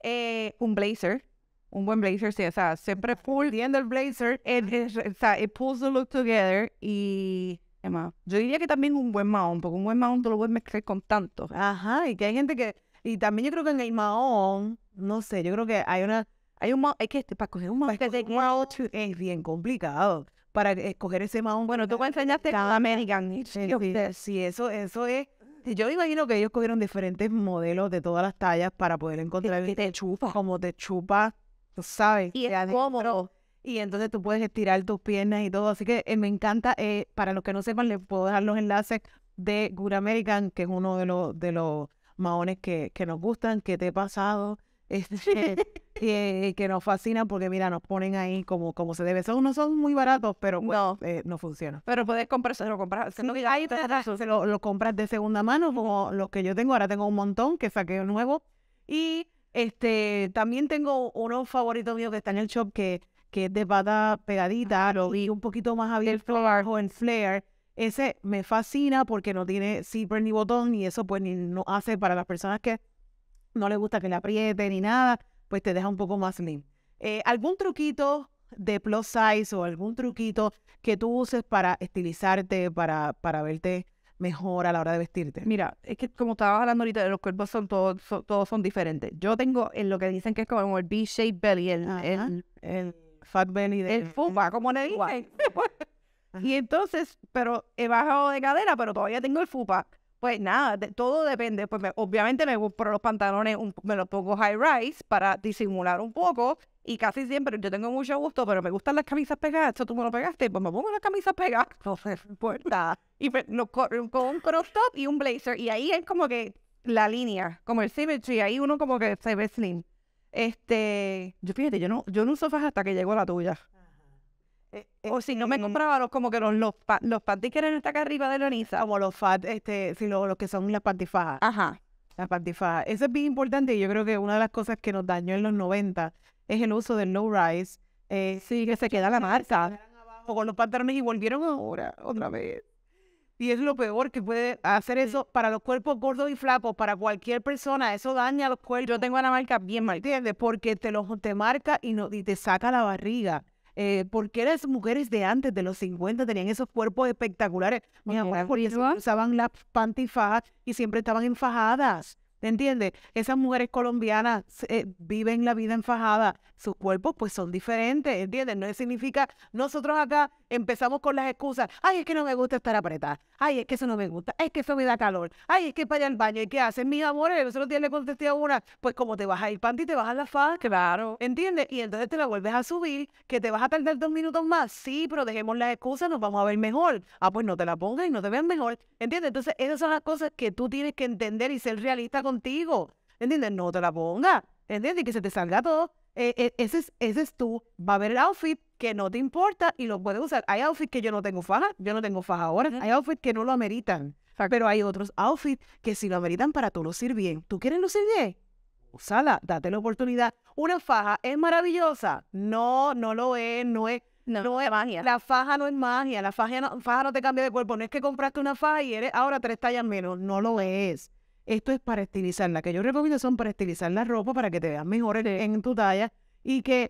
Eh, un blazer, un buen blazer, sí, o sea, siempre full el blazer, it, o sea, it pulls the look together y Emma, yo diría que también un buen mahón, porque un buen mahón te lo puedes mezclar con tanto. Ajá, y que hay gente que, y también yo creo que en el maón no sé, yo creo que hay una, hay un mahón, es que este, para coger un mahón, es bien complicado, para escoger ese mahón. Bueno, tú me enseñaste cada American. Sí, eso, eso es yo imagino que ellos cogieron diferentes modelos de todas las tallas para poder encontrar que te como te chupa tú sabes. Y es cómodo. Y entonces tú puedes estirar tus piernas y todo. Así que eh, me encanta. Eh, para los que no sepan, les puedo dejar los enlaces de Good American, que es uno de los, de los maones que, nos gustan, que te he pasado. Este, eh, que, nos fascina, porque mira, nos ponen ahí como, como se debe. Son, no son muy baratos, pero pues, no. funciona. Pero puedes comprarse, lo compras, se lo, compras de segunda mano, como los que yo tengo. Ahora tengo un montón que saqué nuevo. Y este, también tengo uno favorito mío que está en el shop que, que es de pata pegadita, lo vi un poquito más abierto o en flare. Ese me fascina porque no tiene zipper ni botón y eso pues no hace para las personas que no les gusta que le aprieten ni nada, pues te deja un poco más slim. Eh, ¿Algún truquito de plus size o algún truquito que tú uses para estilizarte, para, para verte mejor a la hora de vestirte? Mira, es que como estabas hablando ahorita, los cuerpos son todos, son, todos son diferentes. Yo tengo en lo que dicen que es como el B-shaped belly, el, fat belly. De, el fupa, como le dicen. Pues, y entonces, pero he bajado de cadera, pero todavía tengo el fupa. Pues nada, todo depende. Pues obviamente me por los pantalones, me los pongo high rise para disimular un poco y casi siempre, yo tengo mucho gusto, pero me gustan las camisas pegadas. eso tú me lo pegaste, pues me pongo las camisas pegadas. No se importa. Y me, no, con, un crop top y un blazer. Y ahí es como que la línea, como el symmetry. Ahí uno como que se ve slim. Este, yo fíjate, yo no, yo no uso fajas hasta que llegó la tuya. Eh, o si no me eh, mm. compraba los como que los, los, los que eran hasta acá arriba de Leonisa. Como los fat, este, si los, los que son las pantifajas. Ajá. Las pantifajas. Eso es bien importante y yo creo que una de las cosas que nos dañó en los 90 es el uso del no rise, eh, sí, que se queda la marca, o con los pantalones y volvieron ahora, otra vez. Y es lo peor que puede hacer eso para los cuerpos gordos y flacos, para cualquier persona, eso daña los cuerpos. Yo tengo una marca bien mal, ¿entiendes? Porque te, lo, te marca y, no, te saca la barriga. Eh, porque las mujeres de antes, de los 50, tenían esos cuerpos espectaculares. Mis abuelas usaban las pantifajas y siempre estaban enfajadas. ¿Te entiendes? Esas mujeres colombianas eh, viven la vida enfajada, sus cuerpos pues son diferentes, ¿entiendes? No significa, nosotros acá empezamos con las excusas, ay, es que no me gusta estar apretada, ay, es que eso no me gusta, es que eso me da calor, ay, es que para ir al baño, ¿y qué hacen? Mis amores, Eso no tiene le contesté a una, pues como te vas a ir y te vas a la fada, claro, ¿entiendes? Y entonces te la vuelves a subir, que te vas a tardar dos minutos más, sí, pero dejemos las excusas, nos vamos a ver mejor, ah, pues no te la pongas y no te vean mejor, ¿entiendes? Entonces esas son las cosas que tú tienes que entender y ser realista con contigo. ¿Entiendes? No te la ponga ¿Entiendes? que se te salga todo. E, e, ese, es, ese es tú. Va a haber el outfit que no te importa y lo puedes usar. Hay outfits que yo no tengo faja, yo no tengo faja ahora. Hay outfits que no lo ameritan. Pero hay otros outfits que si lo ameritan para tú lucir bien. ¿Tú quieres lucir bien? Usala, date la oportunidad. Una faja es maravillosa. No, no lo es, no es. No, es magia. La faja no es magia. La faja faja no te cambia de cuerpo. No es que compraste una faja y eres ahora tres tallas menos. No lo es. Esto es para estilizar, estilizarla, que yo recomiendo son para estilizar la ropa para que te veas mejor en, tu talla y que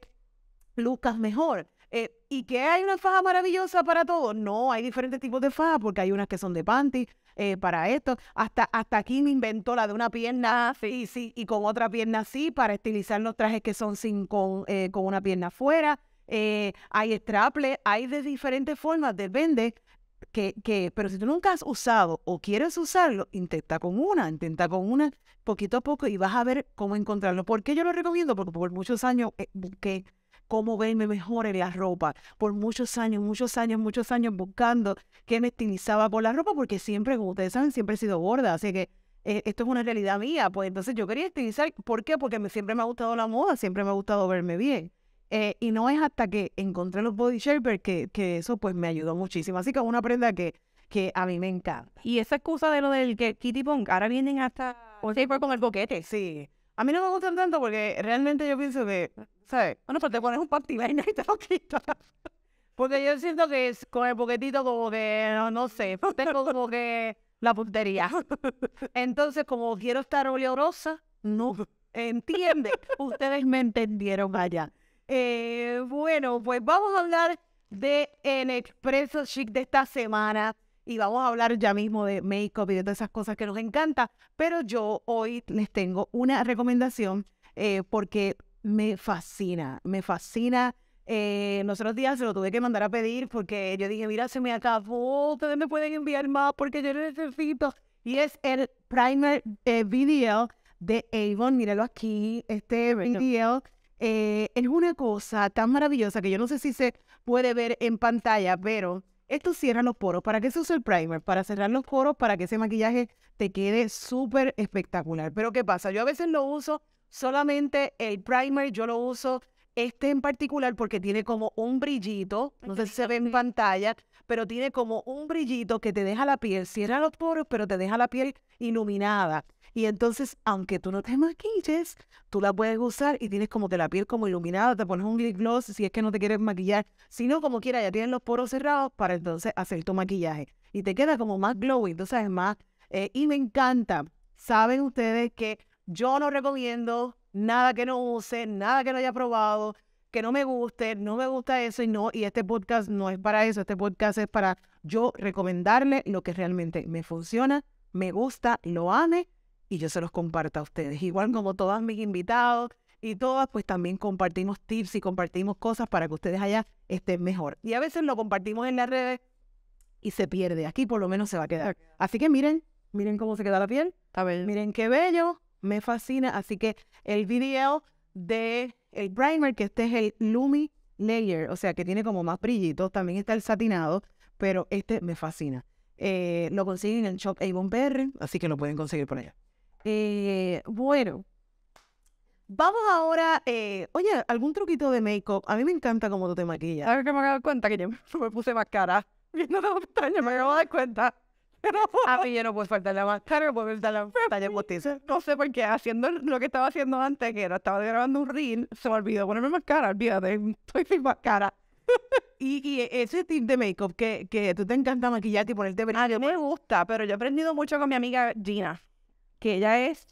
luzcas mejor. Eh, ¿Y que hay una faja maravillosa para todo? No, hay diferentes tipos de fajas porque hay unas que son de panty, eh, para esto. Hasta, hasta aquí me inventó la de una pierna sí. Y, con otra pierna así para estilizar los trajes que son sin, con, eh, con una pierna afuera. hay straple, hay de diferentes formas, depende que, que, pero si tú nunca has usado o quieres usarlo, intenta con una, intenta con una poquito a poco y vas a ver cómo encontrarlo. ¿Por qué yo lo recomiendo? Porque por muchos años eh, busqué cómo verme mejor en la ropa, por muchos años, muchos años, muchos años buscando qué me estilizaba por la ropa, porque siempre, como ustedes saben, siempre he sido gorda, así que eh, esto es una realidad mía, pues entonces yo quería estilizar, ¿por qué? Porque siempre me ha gustado la moda, siempre me ha gustado verme bien. Eh, y no es hasta que encontré los body shapers que, eso pues me ayudó muchísimo. Así que es una prenda que, que a mí me encanta. Y esa excusa de lo del que Kitty Pong ahora vienen hasta y fue con el boquete. Sí. A mí no me gustan tanto porque realmente yo pienso que, ¿sabes? Bueno, pero te pones un pantivaina y te lo quitas. Porque yo siento que es con el boquetito como que, no, sé, tengo como que la puntería. Entonces, como quiero estar oleorosa, no, ¿entiende? Ustedes me entendieron allá. Eh, bueno, pues vamos a hablar de En express Chic de esta semana y vamos a hablar ya mismo de make y de todas esas cosas que nos encanta, pero yo hoy les tengo una recomendación eh, porque me fascina, me fascina. Eh, nosotros días se lo tuve que mandar a pedir porque yo dije, mira, se me acabó, ustedes me pueden enviar más porque yo lo necesito. Y es el primer video de Avon, míralo aquí, este video eh, es una cosa tan maravillosa que yo no sé si se puede ver en pantalla, pero esto cierra los poros. ¿Para qué se usa el primer? Para cerrar los poros, para que ese maquillaje te quede súper espectacular. Pero ¿qué pasa? Yo a veces lo uso solamente el primer, yo lo uso este en particular porque tiene como un brillito, no sé si se ve en pantalla, pero tiene como un brillito que te deja la piel, cierra los poros, pero te deja la piel iluminada. Y entonces, aunque tú no te maquilles, tú la puedes usar y tienes como de la piel como iluminada, te pones un lip gloss si es que no te quieres maquillar, si no, como quieras, ya tienes los poros cerrados para entonces hacer tu maquillaje. Y te queda como más glowy, entonces es más... Eh, y me encanta. Saben ustedes que yo no recomiendo nada que no use, nada que no haya probado, que no me guste, no me gusta eso y no, y este podcast no es para eso, este podcast es para yo recomendarle lo que realmente me funciona, me gusta, lo ame y yo se los comparto a ustedes. Igual como todos mis invitados y todas, pues también compartimos tips y compartimos cosas para que ustedes allá estén mejor. Y a veces lo compartimos en las redes y se pierde. Aquí por lo menos se va a quedar. Así que miren, miren cómo se queda la piel. Miren qué bello me fascina. Así que el video de el primer, que este es el Lumi Layer, o sea, que tiene como más brillitos, también está el satinado, pero este me fascina. Eh, lo consiguen en el shop Avon PR, así que lo pueden conseguir por allá. Eh, bueno, vamos ahora. Eh, oye, algún truquito de make-up. A mí me encanta cómo tú te maquillas. A ver que me acabo de dar cuenta que yo me puse más cara. Viendo me acabo de dar cuenta. A mí yo no puedo faltar la máscara, no puedo faltar la pantalla No sé por qué, haciendo lo que estaba haciendo antes, que era, estaba grabando un reel, se me olvidó ponerme máscara, olvídate, estoy sin máscara. y, y, ese tip de make-up que, tú te encanta maquillarte y ponerte Ah, yo me gusta, pero yo he aprendido mucho con mi amiga Gina, que ella es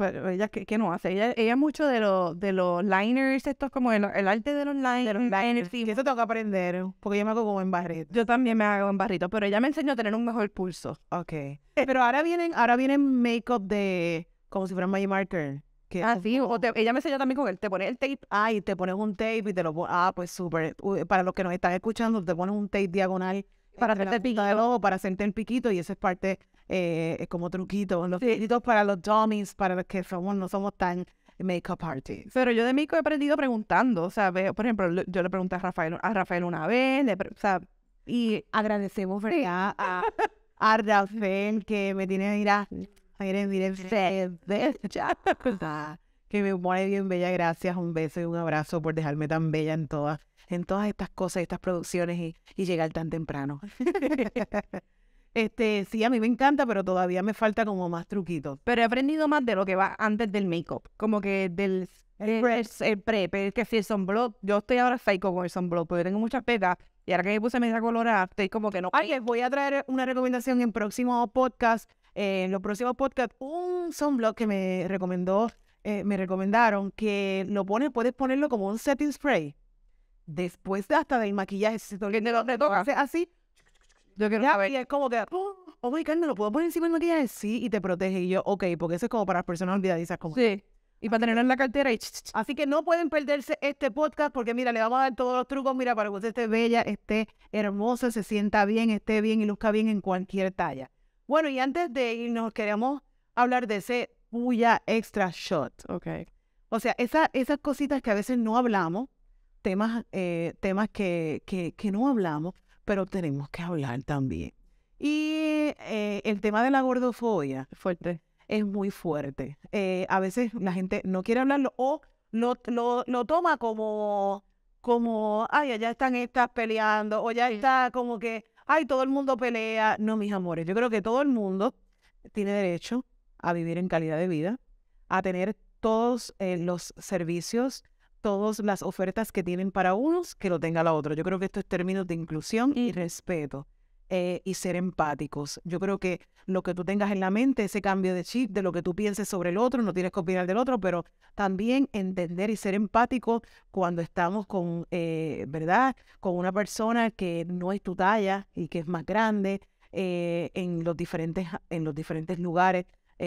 pero pues, pues, ella, ¿qué, no hace? Ella, ella mucho de, los de los liners, estos como el, arte de los liners. De los liners, eso tengo que aprender, porque yo me hago como en barrito. Yo también me hago en barrito, pero ella me enseñó a tener un mejor pulso. Ok. Eh, pero ahora vienen, ahora vienen make-up de, como si fuera Magic Marker. Que ah, sí, o ella me enseñó también con él, te pones el tape. Ah, te pones un tape y te lo pones. Ah, pues súper. Para los que nos están escuchando, te pones un tape diagonal para hacerte el piquito. para hacerte el piquito y eso es parte eh, como truquitos, los truquitos para los dummies, para los que somos, no somos tan make up artists. Pero yo de makeup he aprendido preguntando, o sea, por ejemplo, yo le pregunté a Rafael, a Rafael una vez, o sea, y agradecemos, ¿verdad? A, Rafael que me tiene, mira, miren, miren, que me pone bien bella, gracias, un beso y un abrazo por dejarme tan bella en todas, en todas estas cosas, estas producciones y, y llegar tan temprano. Este, sí, a mí me encanta, pero todavía me falta como más truquitos. Pero he aprendido más de lo que va antes del make-up, como que del el eh, press. el prep, el que si el sunblock, yo estoy ahora psycho con el sunblock, porque tengo muchas pegas y ahora que me puse media colorada, estoy como que no. Ay, les voy a traer una recomendación en próximo podcast, eh, en los próximos podcasts, un sunblock que me recomendó, eh, me recomendaron que lo pones, puedes ponerlo como un setting spray. Después de hasta del maquillaje, se lo, así, yo Y es como que, oh, oh my God, lo puedo poner encima del maquillaje? Sí, y te protege. Y yo, ok, porque eso es como para las personas olvidadizas. Como, sí. Y para tenerlo en la cartera. Así que no pueden perderse este podcast porque, mira, le vamos a dar todos los trucos, mira, para que usted esté bella, esté hermosa, se sienta bien, esté bien y luzca bien en cualquier talla. Bueno, y antes de irnos, queremos hablar de ese puya extra shot. Ok. O sea, esa, esas cositas que a veces no hablamos, temas, eh, temas que, que no hablamos, pero tenemos que hablar también. Y eh, el tema de la gordofobia. Fuerte. Es muy fuerte. Eh, a veces la gente no quiere hablarlo o lo, toma como, como, ay, allá están estas peleando o ya está como que, ay, todo el mundo pelea. No, mis amores, yo creo que todo el mundo tiene derecho a vivir en calidad de vida, a tener todos eh, los servicios todas las ofertas que tienen para unos, que lo tenga la otra. Yo creo que esto es términos de inclusión y respeto eh, y ser empáticos. Yo creo que lo que tú tengas en la mente, ese cambio de chip, de lo que tú pienses sobre el otro, no tienes que opinar del otro, pero también entender y ser empático cuando estamos con, eh, ¿verdad? Con una persona que no es tu talla y que es más grande eh, en, los diferentes, en los diferentes lugares.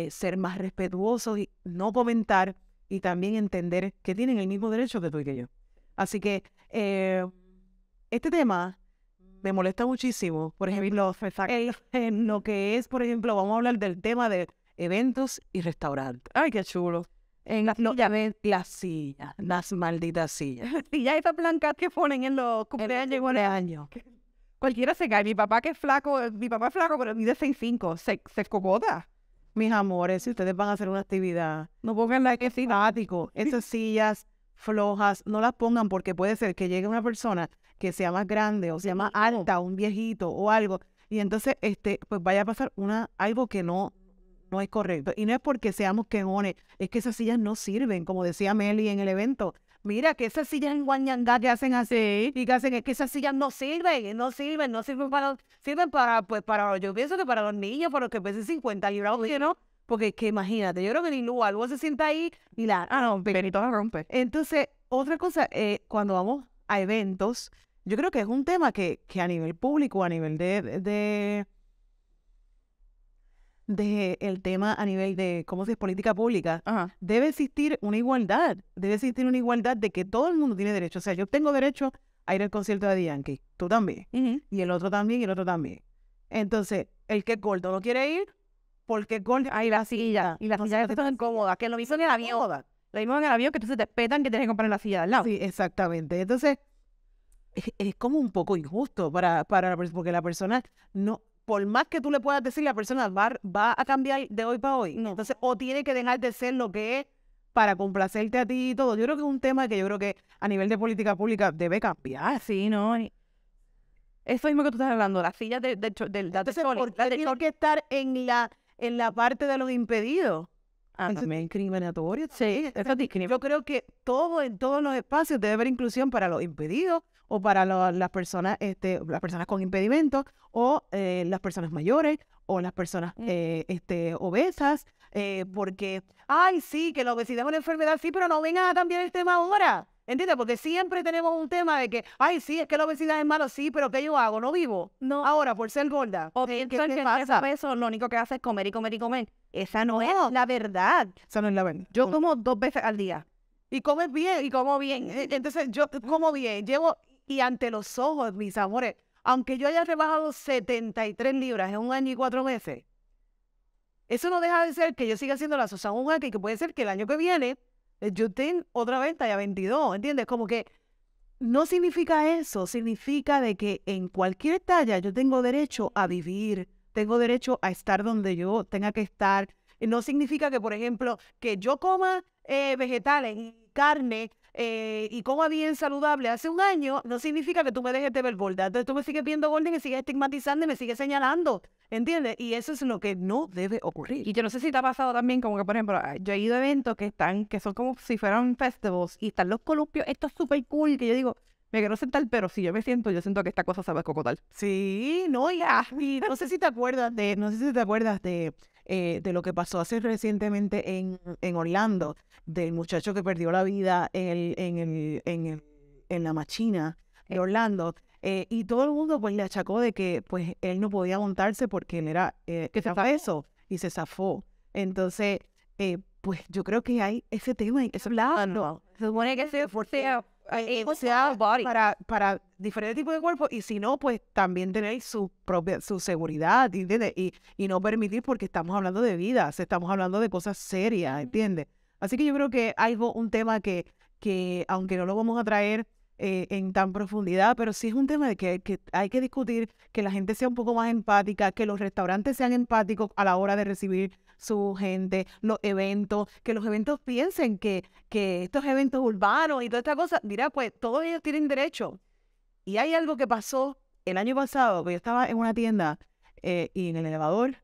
ser más respetuosos y no comentar y también entender que tienen el mismo derecho que tú y que yo. Así que eh, este tema me molesta muchísimo, por ejemplo, en lo que es, por ejemplo, vamos a hablar del tema de eventos y restaurantes. Ay, qué chulo. En las sillas. las sillas, las malditas sillas. Y ya esas blancas que ponen en los cumpleaños. año. Cualquiera se cae. Mi papá que es flaco, mi papá es flaco, pero mide 6'5", se, se escobota mis amores, si ustedes van a hacer una actividad, no pongan la que es simpático, esas sillas flojas, no las pongan porque puede ser que llegue una persona que sea más grande o sea más alta, un viejito o algo, y entonces este, pues vaya a pasar una, algo que no, no es correcto. Y no es porque seamos quejones, es que esas sillas no sirven, como decía Meli en el evento, mira que esas sillas en Guanyangá que hacen así, y que hacen es que esas sillas no sirven, no sirven, no sirven para, sirven para, pues para, yo pienso que para los niños, para los que pesen 50 libras, ¿no? Porque es que imagínate, yo creo que ni lugar, algo se sienta ahí y la, ah, no, Benito la rompe. Entonces, otra cosa, eh, cuando vamos a eventos, yo creo que es un tema que, que a nivel público, a nivel de de el tema a nivel de cómo se es política pública, debe existir una igualdad, debe existir una igualdad de que todo el mundo tiene derecho. O sea, yo tengo derecho a ir al concierto de Yankee, tú también, y el otro también, y el otro también. Entonces, el que es gordo no quiere ir, porque es gordo... Ay, la silla, y las silla sillas están incómodas, que lo mismo en el avión. Lo mismo en el avión, que tú se te petan que tienes que comprar la silla al lado. Sí, exactamente. Entonces, es, como un poco injusto para, para porque la persona no por más que tú le puedas decir, la persona va, a cambiar de hoy para hoy. Entonces, o tiene que dejar de ser lo que es para complacerte a ti y todo. Yo creo que es un tema que yo creo que a nivel de política pública debe cambiar. Sí, ¿no? Eso mismo que tú estás hablando, la silla del de, de, tiene que estar en la, en la parte de los impedidos? Ah, discriminatorio. Sí, es discriminatorio. Yo creo que todo en todos los espacios debe haber inclusión para los impedidos, o para las personas, este, las personas con impedimentos, o eh, las personas mayores, o las personas mm. eh, este, obesas, eh, porque, ay, sí, que la obesidad es una enfermedad, sí, pero no venga a cambiar el tema ahora. ¿Entiendes? Porque siempre tenemos un tema de que, ay, sí, es que la obesidad es malo, sí, pero ¿qué yo hago? No vivo. No. Ahora, por ser gorda. O ¿qué, pasa? lo único que hace es comer y comer y comer. Esa no, no. es la verdad. Esa no es la verdad. Yo como dos veces al día. Y comes bien. Y como bien. Entonces, yo mm. como bien. Llevo y ante los ojos, mis amores, aunque yo haya rebajado 73 libras en un año y cuatro meses, eso no deja de ser que yo siga siendo la Susana un y que puede ser que el año que viene yo eh, tenga otra venta ya 22, ¿entiendes? Como que no significa eso, significa de que en cualquier talla yo tengo derecho a vivir, tengo derecho a estar donde yo tenga que estar. No significa que, por ejemplo, que yo coma eh, vegetales y carne eh, y como bien saludable hace un año, no significa que tú me dejes de ver gorda. Entonces tú me sigues viendo gorda y me sigues estigmatizando y me sigues señalando. ¿Entiendes? Y eso es lo que no debe ocurrir. Y yo no sé si te ha pasado también, como que por ejemplo, ah, yo he ido a eventos que están, que son como si fueran festivals y están los columpios, esto es súper cool, que yo digo, me quiero sentar, pero si yo me siento, yo siento que esta cosa sabe cocotar. Sí, no, ya. Ah, no sé si te acuerdas de, no sé si te acuerdas de eh, de lo que pasó hace recientemente en, Orlando, del muchacho que perdió la vida en, en, en, la machina de eh. Orlando. Eh, y todo el mundo pues le achacó de que pues él no podía montarse porque él era, que se eso y se zafó. Entonces, pues yo creo que hay ese tema ese lado Se supone que se eh, o sea, para, para diferentes tipos de cuerpos y si no, pues también tenéis su propia su seguridad, ¿entiendes? Y, y no permitir porque estamos hablando de vidas, estamos hablando de cosas serias, ¿entiendes? Así que yo creo que hay un tema que, que aunque no lo vamos a traer eh, en tan profundidad, pero sí es un tema de que, que hay que discutir, que la gente sea un poco más empática, que los restaurantes sean empáticos a la hora de recibir su gente, los eventos, que los eventos piensen que, que estos eventos urbanos y toda esta cosa, dirá, pues todos ellos tienen derecho. Y hay algo que pasó el año pasado, que yo estaba en una tienda eh, y en el elevador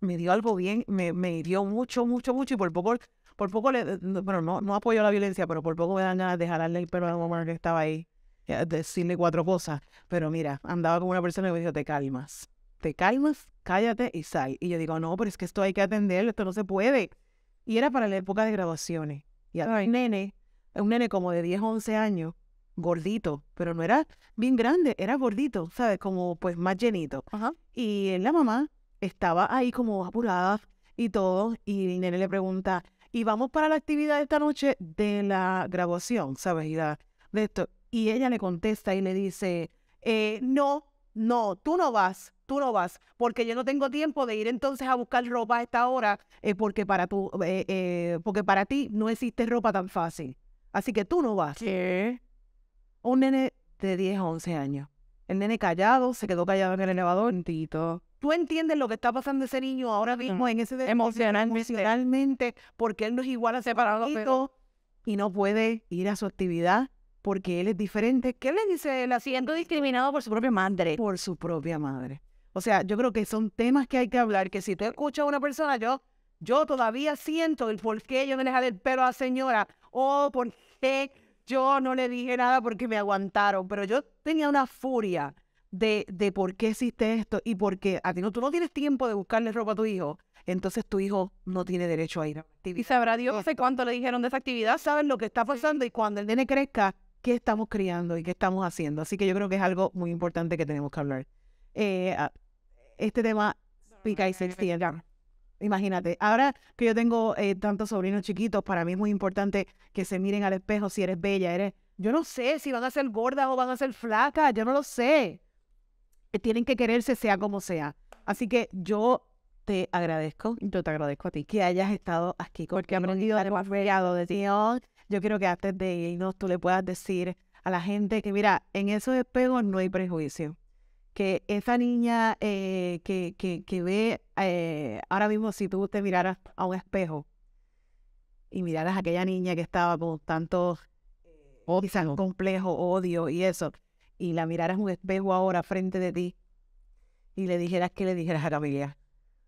me dio algo bien, me, me hirió mucho, mucho, mucho y por poco, por poco le, eh, bueno, no, no apoyo la violencia, pero por poco me dan ganas de el pelo a la que estaba ahí, eh, decirle cuatro cosas. Pero mira, andaba con una persona y me dijo, te calmas te calmas, cállate y sal. Y yo digo, no, pero es que esto hay que atenderlo, esto no se puede. Y era para la época de graduaciones. Y había un nene, un nene como de 10 o 11 años, gordito, pero no era bien grande, era gordito, ¿sabes? Como pues más llenito. Y eh, la mamá estaba ahí como apurada y todo, y el nene le pregunta, y vamos para la actividad de esta noche de la graduación, ¿sabes? Y de esto. Y ella le contesta y le dice, eh, no, no, tú no vas, tú no vas, porque yo no tengo tiempo de ir entonces a buscar ropa a esta hora, eh, porque, para tu, eh, eh, porque para ti no existe ropa tan fácil. Así que tú no vas. ¿Qué? Un nene de 10 a 11 años. El nene callado, se quedó callado en el elevador. Tito. Tú entiendes lo que está pasando ese niño ahora mm, mismo en ese... Emocionalmente. Emocionalmente, porque él no es igual a separado. Y no puede ir a su actividad porque él es diferente. ¿Qué le dice él? Siendo discriminado por su propia madre. Por su propia madre. O sea, yo creo que son temas que hay que hablar, que si tú escuchas a una persona, yo, yo todavía siento el por qué yo no le dejé el pelo a la señora, o por qué yo no le dije nada porque me aguantaron, pero yo tenía una furia de, de por qué hiciste esto y por qué a ti no, tú no tienes tiempo de buscarle ropa a tu hijo, entonces tu hijo no tiene derecho a ir a actividad. Y sabrá Dios no sé cuánto le dijeron de esa actividad, saben lo que está pasando y cuando el nene crezca, qué estamos criando y qué estamos haciendo. Así que yo creo que es algo muy importante que tenemos que hablar. Eh, ah, este tema pica y se extiende. Imagínate, ahora que yo tengo eh, tantos sobrinos chiquitos, para mí es muy importante que se miren al espejo si eres bella, eres... Yo no sé si van a ser gordas o van a ser flacas, yo no lo sé. Eh, tienen que quererse sea como sea. Así que yo te agradezco, yo te agradezco a ti que hayas estado aquí porque he aprendido algo de Dios yo quiero que antes de irnos tú le puedas decir a la gente que, mira, en esos espejos no hay prejuicio. Que esa niña eh, que, que, ve eh, ahora mismo, si tú te miraras a un espejo y miraras a aquella niña que estaba con tanto complejos, eh, complejo, odio y eso, y la miraras un espejo ahora frente de ti y le dijeras que le dijeras a Camila.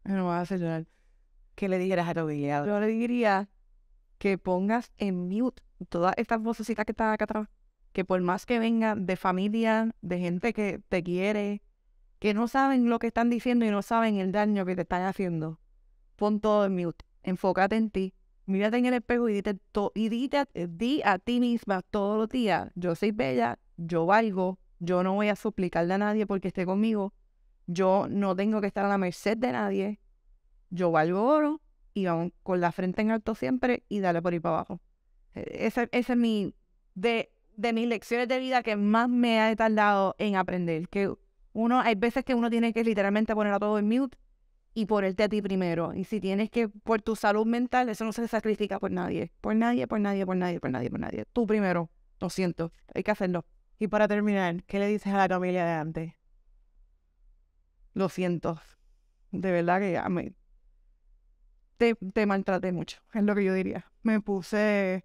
Me vas a ¿Qué le dijeras a Camila? Yo le diría que pongas en mute todas estas vocecitas que están acá atrás, que por más que vengan de familia, de gente que te quiere, que no saben lo que están diciendo y no saben el daño que te están haciendo, pon todo en mute, enfócate en ti, mírate en el espejo y, dite y eh, di a ti misma todos los días, yo soy bella, yo valgo, yo no voy a suplicarle a nadie porque esté conmigo, yo no tengo que estar a la merced de nadie, yo valgo oro, y vamos con la frente en alto siempre y dale por ir para abajo. E-, Esa, es mi, de, de mis lecciones de vida que más me ha tardado en aprender. Que uno, hay veces que uno tiene que literalmente poner a todo en mute y ponerte a ti primero. Y si tienes que, por tu salud mental, eso no se sacrifica por nadie. Por nadie, por nadie, por nadie, por nadie, por nadie. Tú primero. Lo siento. Hay que hacerlo. Y para terminar, ¿qué le dices a la familia de antes? Lo siento. De verdad que me te, maltraté mucho, es lo que yo diría. Me puse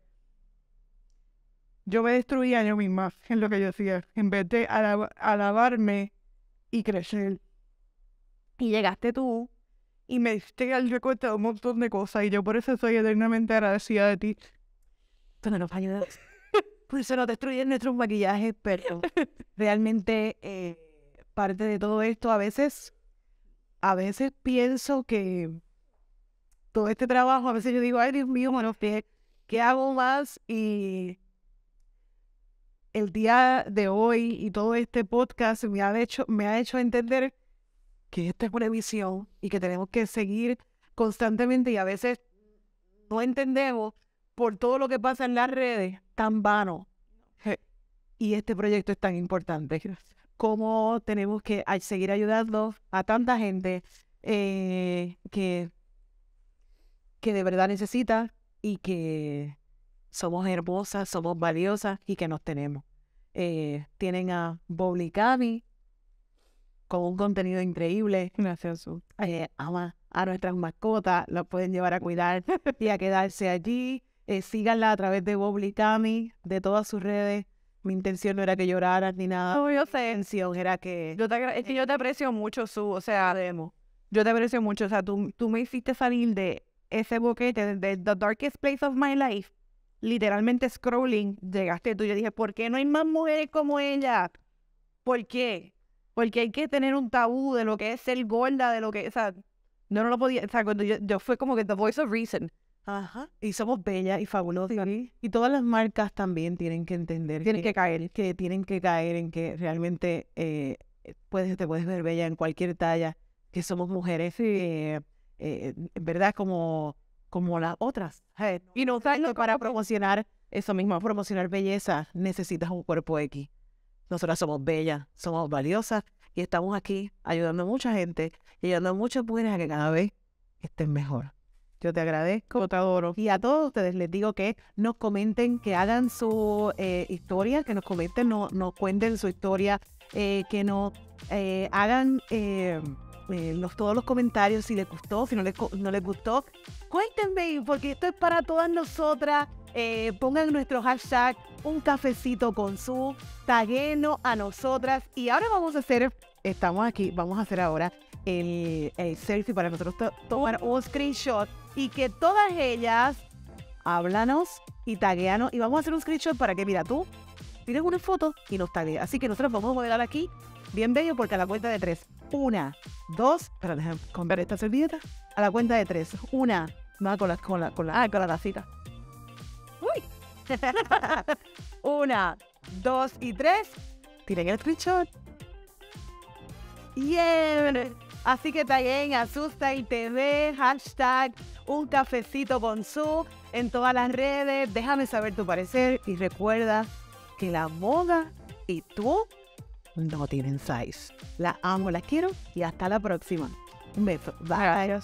yo me destruía yo misma es lo que yo decía. en vez de alabarme y crecer. Y llegaste tú y me diste al recuerdo un montón de cosas y yo por eso soy eternamente agradecida de ti. Tú no nos ayudas. por eso nos destruyen nuestros maquillajes, pero realmente eh, parte de todo esto a veces, a veces pienso que este trabajo, a veces yo digo, ay Dios mío, bueno, ¿qué, qué hago más? Y el día de hoy y todo este podcast me ha hecho, me ha hecho entender que esta es una visión y que tenemos que seguir constantemente y a veces no entendemos por todo lo que pasa en las redes tan vano. Y este proyecto es tan importante. Cómo tenemos que seguir ayudando a tanta gente eh, que que de verdad necesitas y que somos hermosas, somos valiosas y que nos tenemos. Eh, tienen a Boblicami con un contenido increíble. Gracias, Su. Eh, ama a nuestras mascotas, las pueden llevar a cuidar y a quedarse allí. Eh, síganla a través de Boblicami, de todas sus redes. Mi intención no era que lloraras ni nada. No, yo sé. Mi era que... Yo es que yo te aprecio mucho, Su, o sea... Demo. Yo te aprecio mucho, o sea, tú, tú me hiciste salir de ese boquete de The Darkest Place of My Life, literalmente scrolling, llegaste tú. Yo dije, ¿por qué no hay más mujeres como ella? ¿Por qué? Porque hay que tener un tabú de lo que es ser gorda, de lo que, o sea, no, no lo podía, o sea, cuando yo, yo fue como que the voice of reason. Ajá. Y somos bellas y fabulosas. Y todas las marcas también tienen que entender. Tienen que, caer. Que tienen que caer en que realmente eh, puedes, te puedes ver bella en cualquier talla, que somos mujeres. y... Eh, eh, ¿verdad? Como, como las otras. y no tanto para promocionar eso mismo, promocionar belleza, necesitas un cuerpo X. Nosotras somos bellas, somos valiosas y estamos aquí ayudando a mucha gente y ayudando a muchas mujeres a que cada vez estén mejor. Yo te agradezco, te adoro. Y a todos ustedes les digo que nos comenten, que hagan su eh, historia, que nos comenten, no, nos cuenten su historia, eh, que nos eh, hagan eh, los, todos los comentarios, si les gustó, si no les, no les gustó. Cuéntenme, porque esto es para todas nosotras. Eh, pongan nuestro hashtag un cafecito con su tagueno a nosotras. Y ahora vamos a hacer, estamos aquí, vamos a hacer ahora el, selfie para nosotros tomar un screenshot y que todas ellas háblanos y tagueanos y vamos a hacer un screenshot para que, mira, tú tienes una foto y nos tagueas. Así que nosotros vamos a modelar aquí Bien bello porque a la cuenta de tres. Una, dos, para comprar esta servilleta. A la cuenta de tres. Una, va con la, con la, con la, ah, con la tacita. Uy. Una, dos y tres. Tiren el screenshot. Yeah. Así que bien, asusta y te ve, hashtag un cafecito con su en todas las redes. Déjame saber tu parecer y recuerda que la moda y tú no tienen size. La amo, la quiero y hasta la próxima. Un beso. Bye.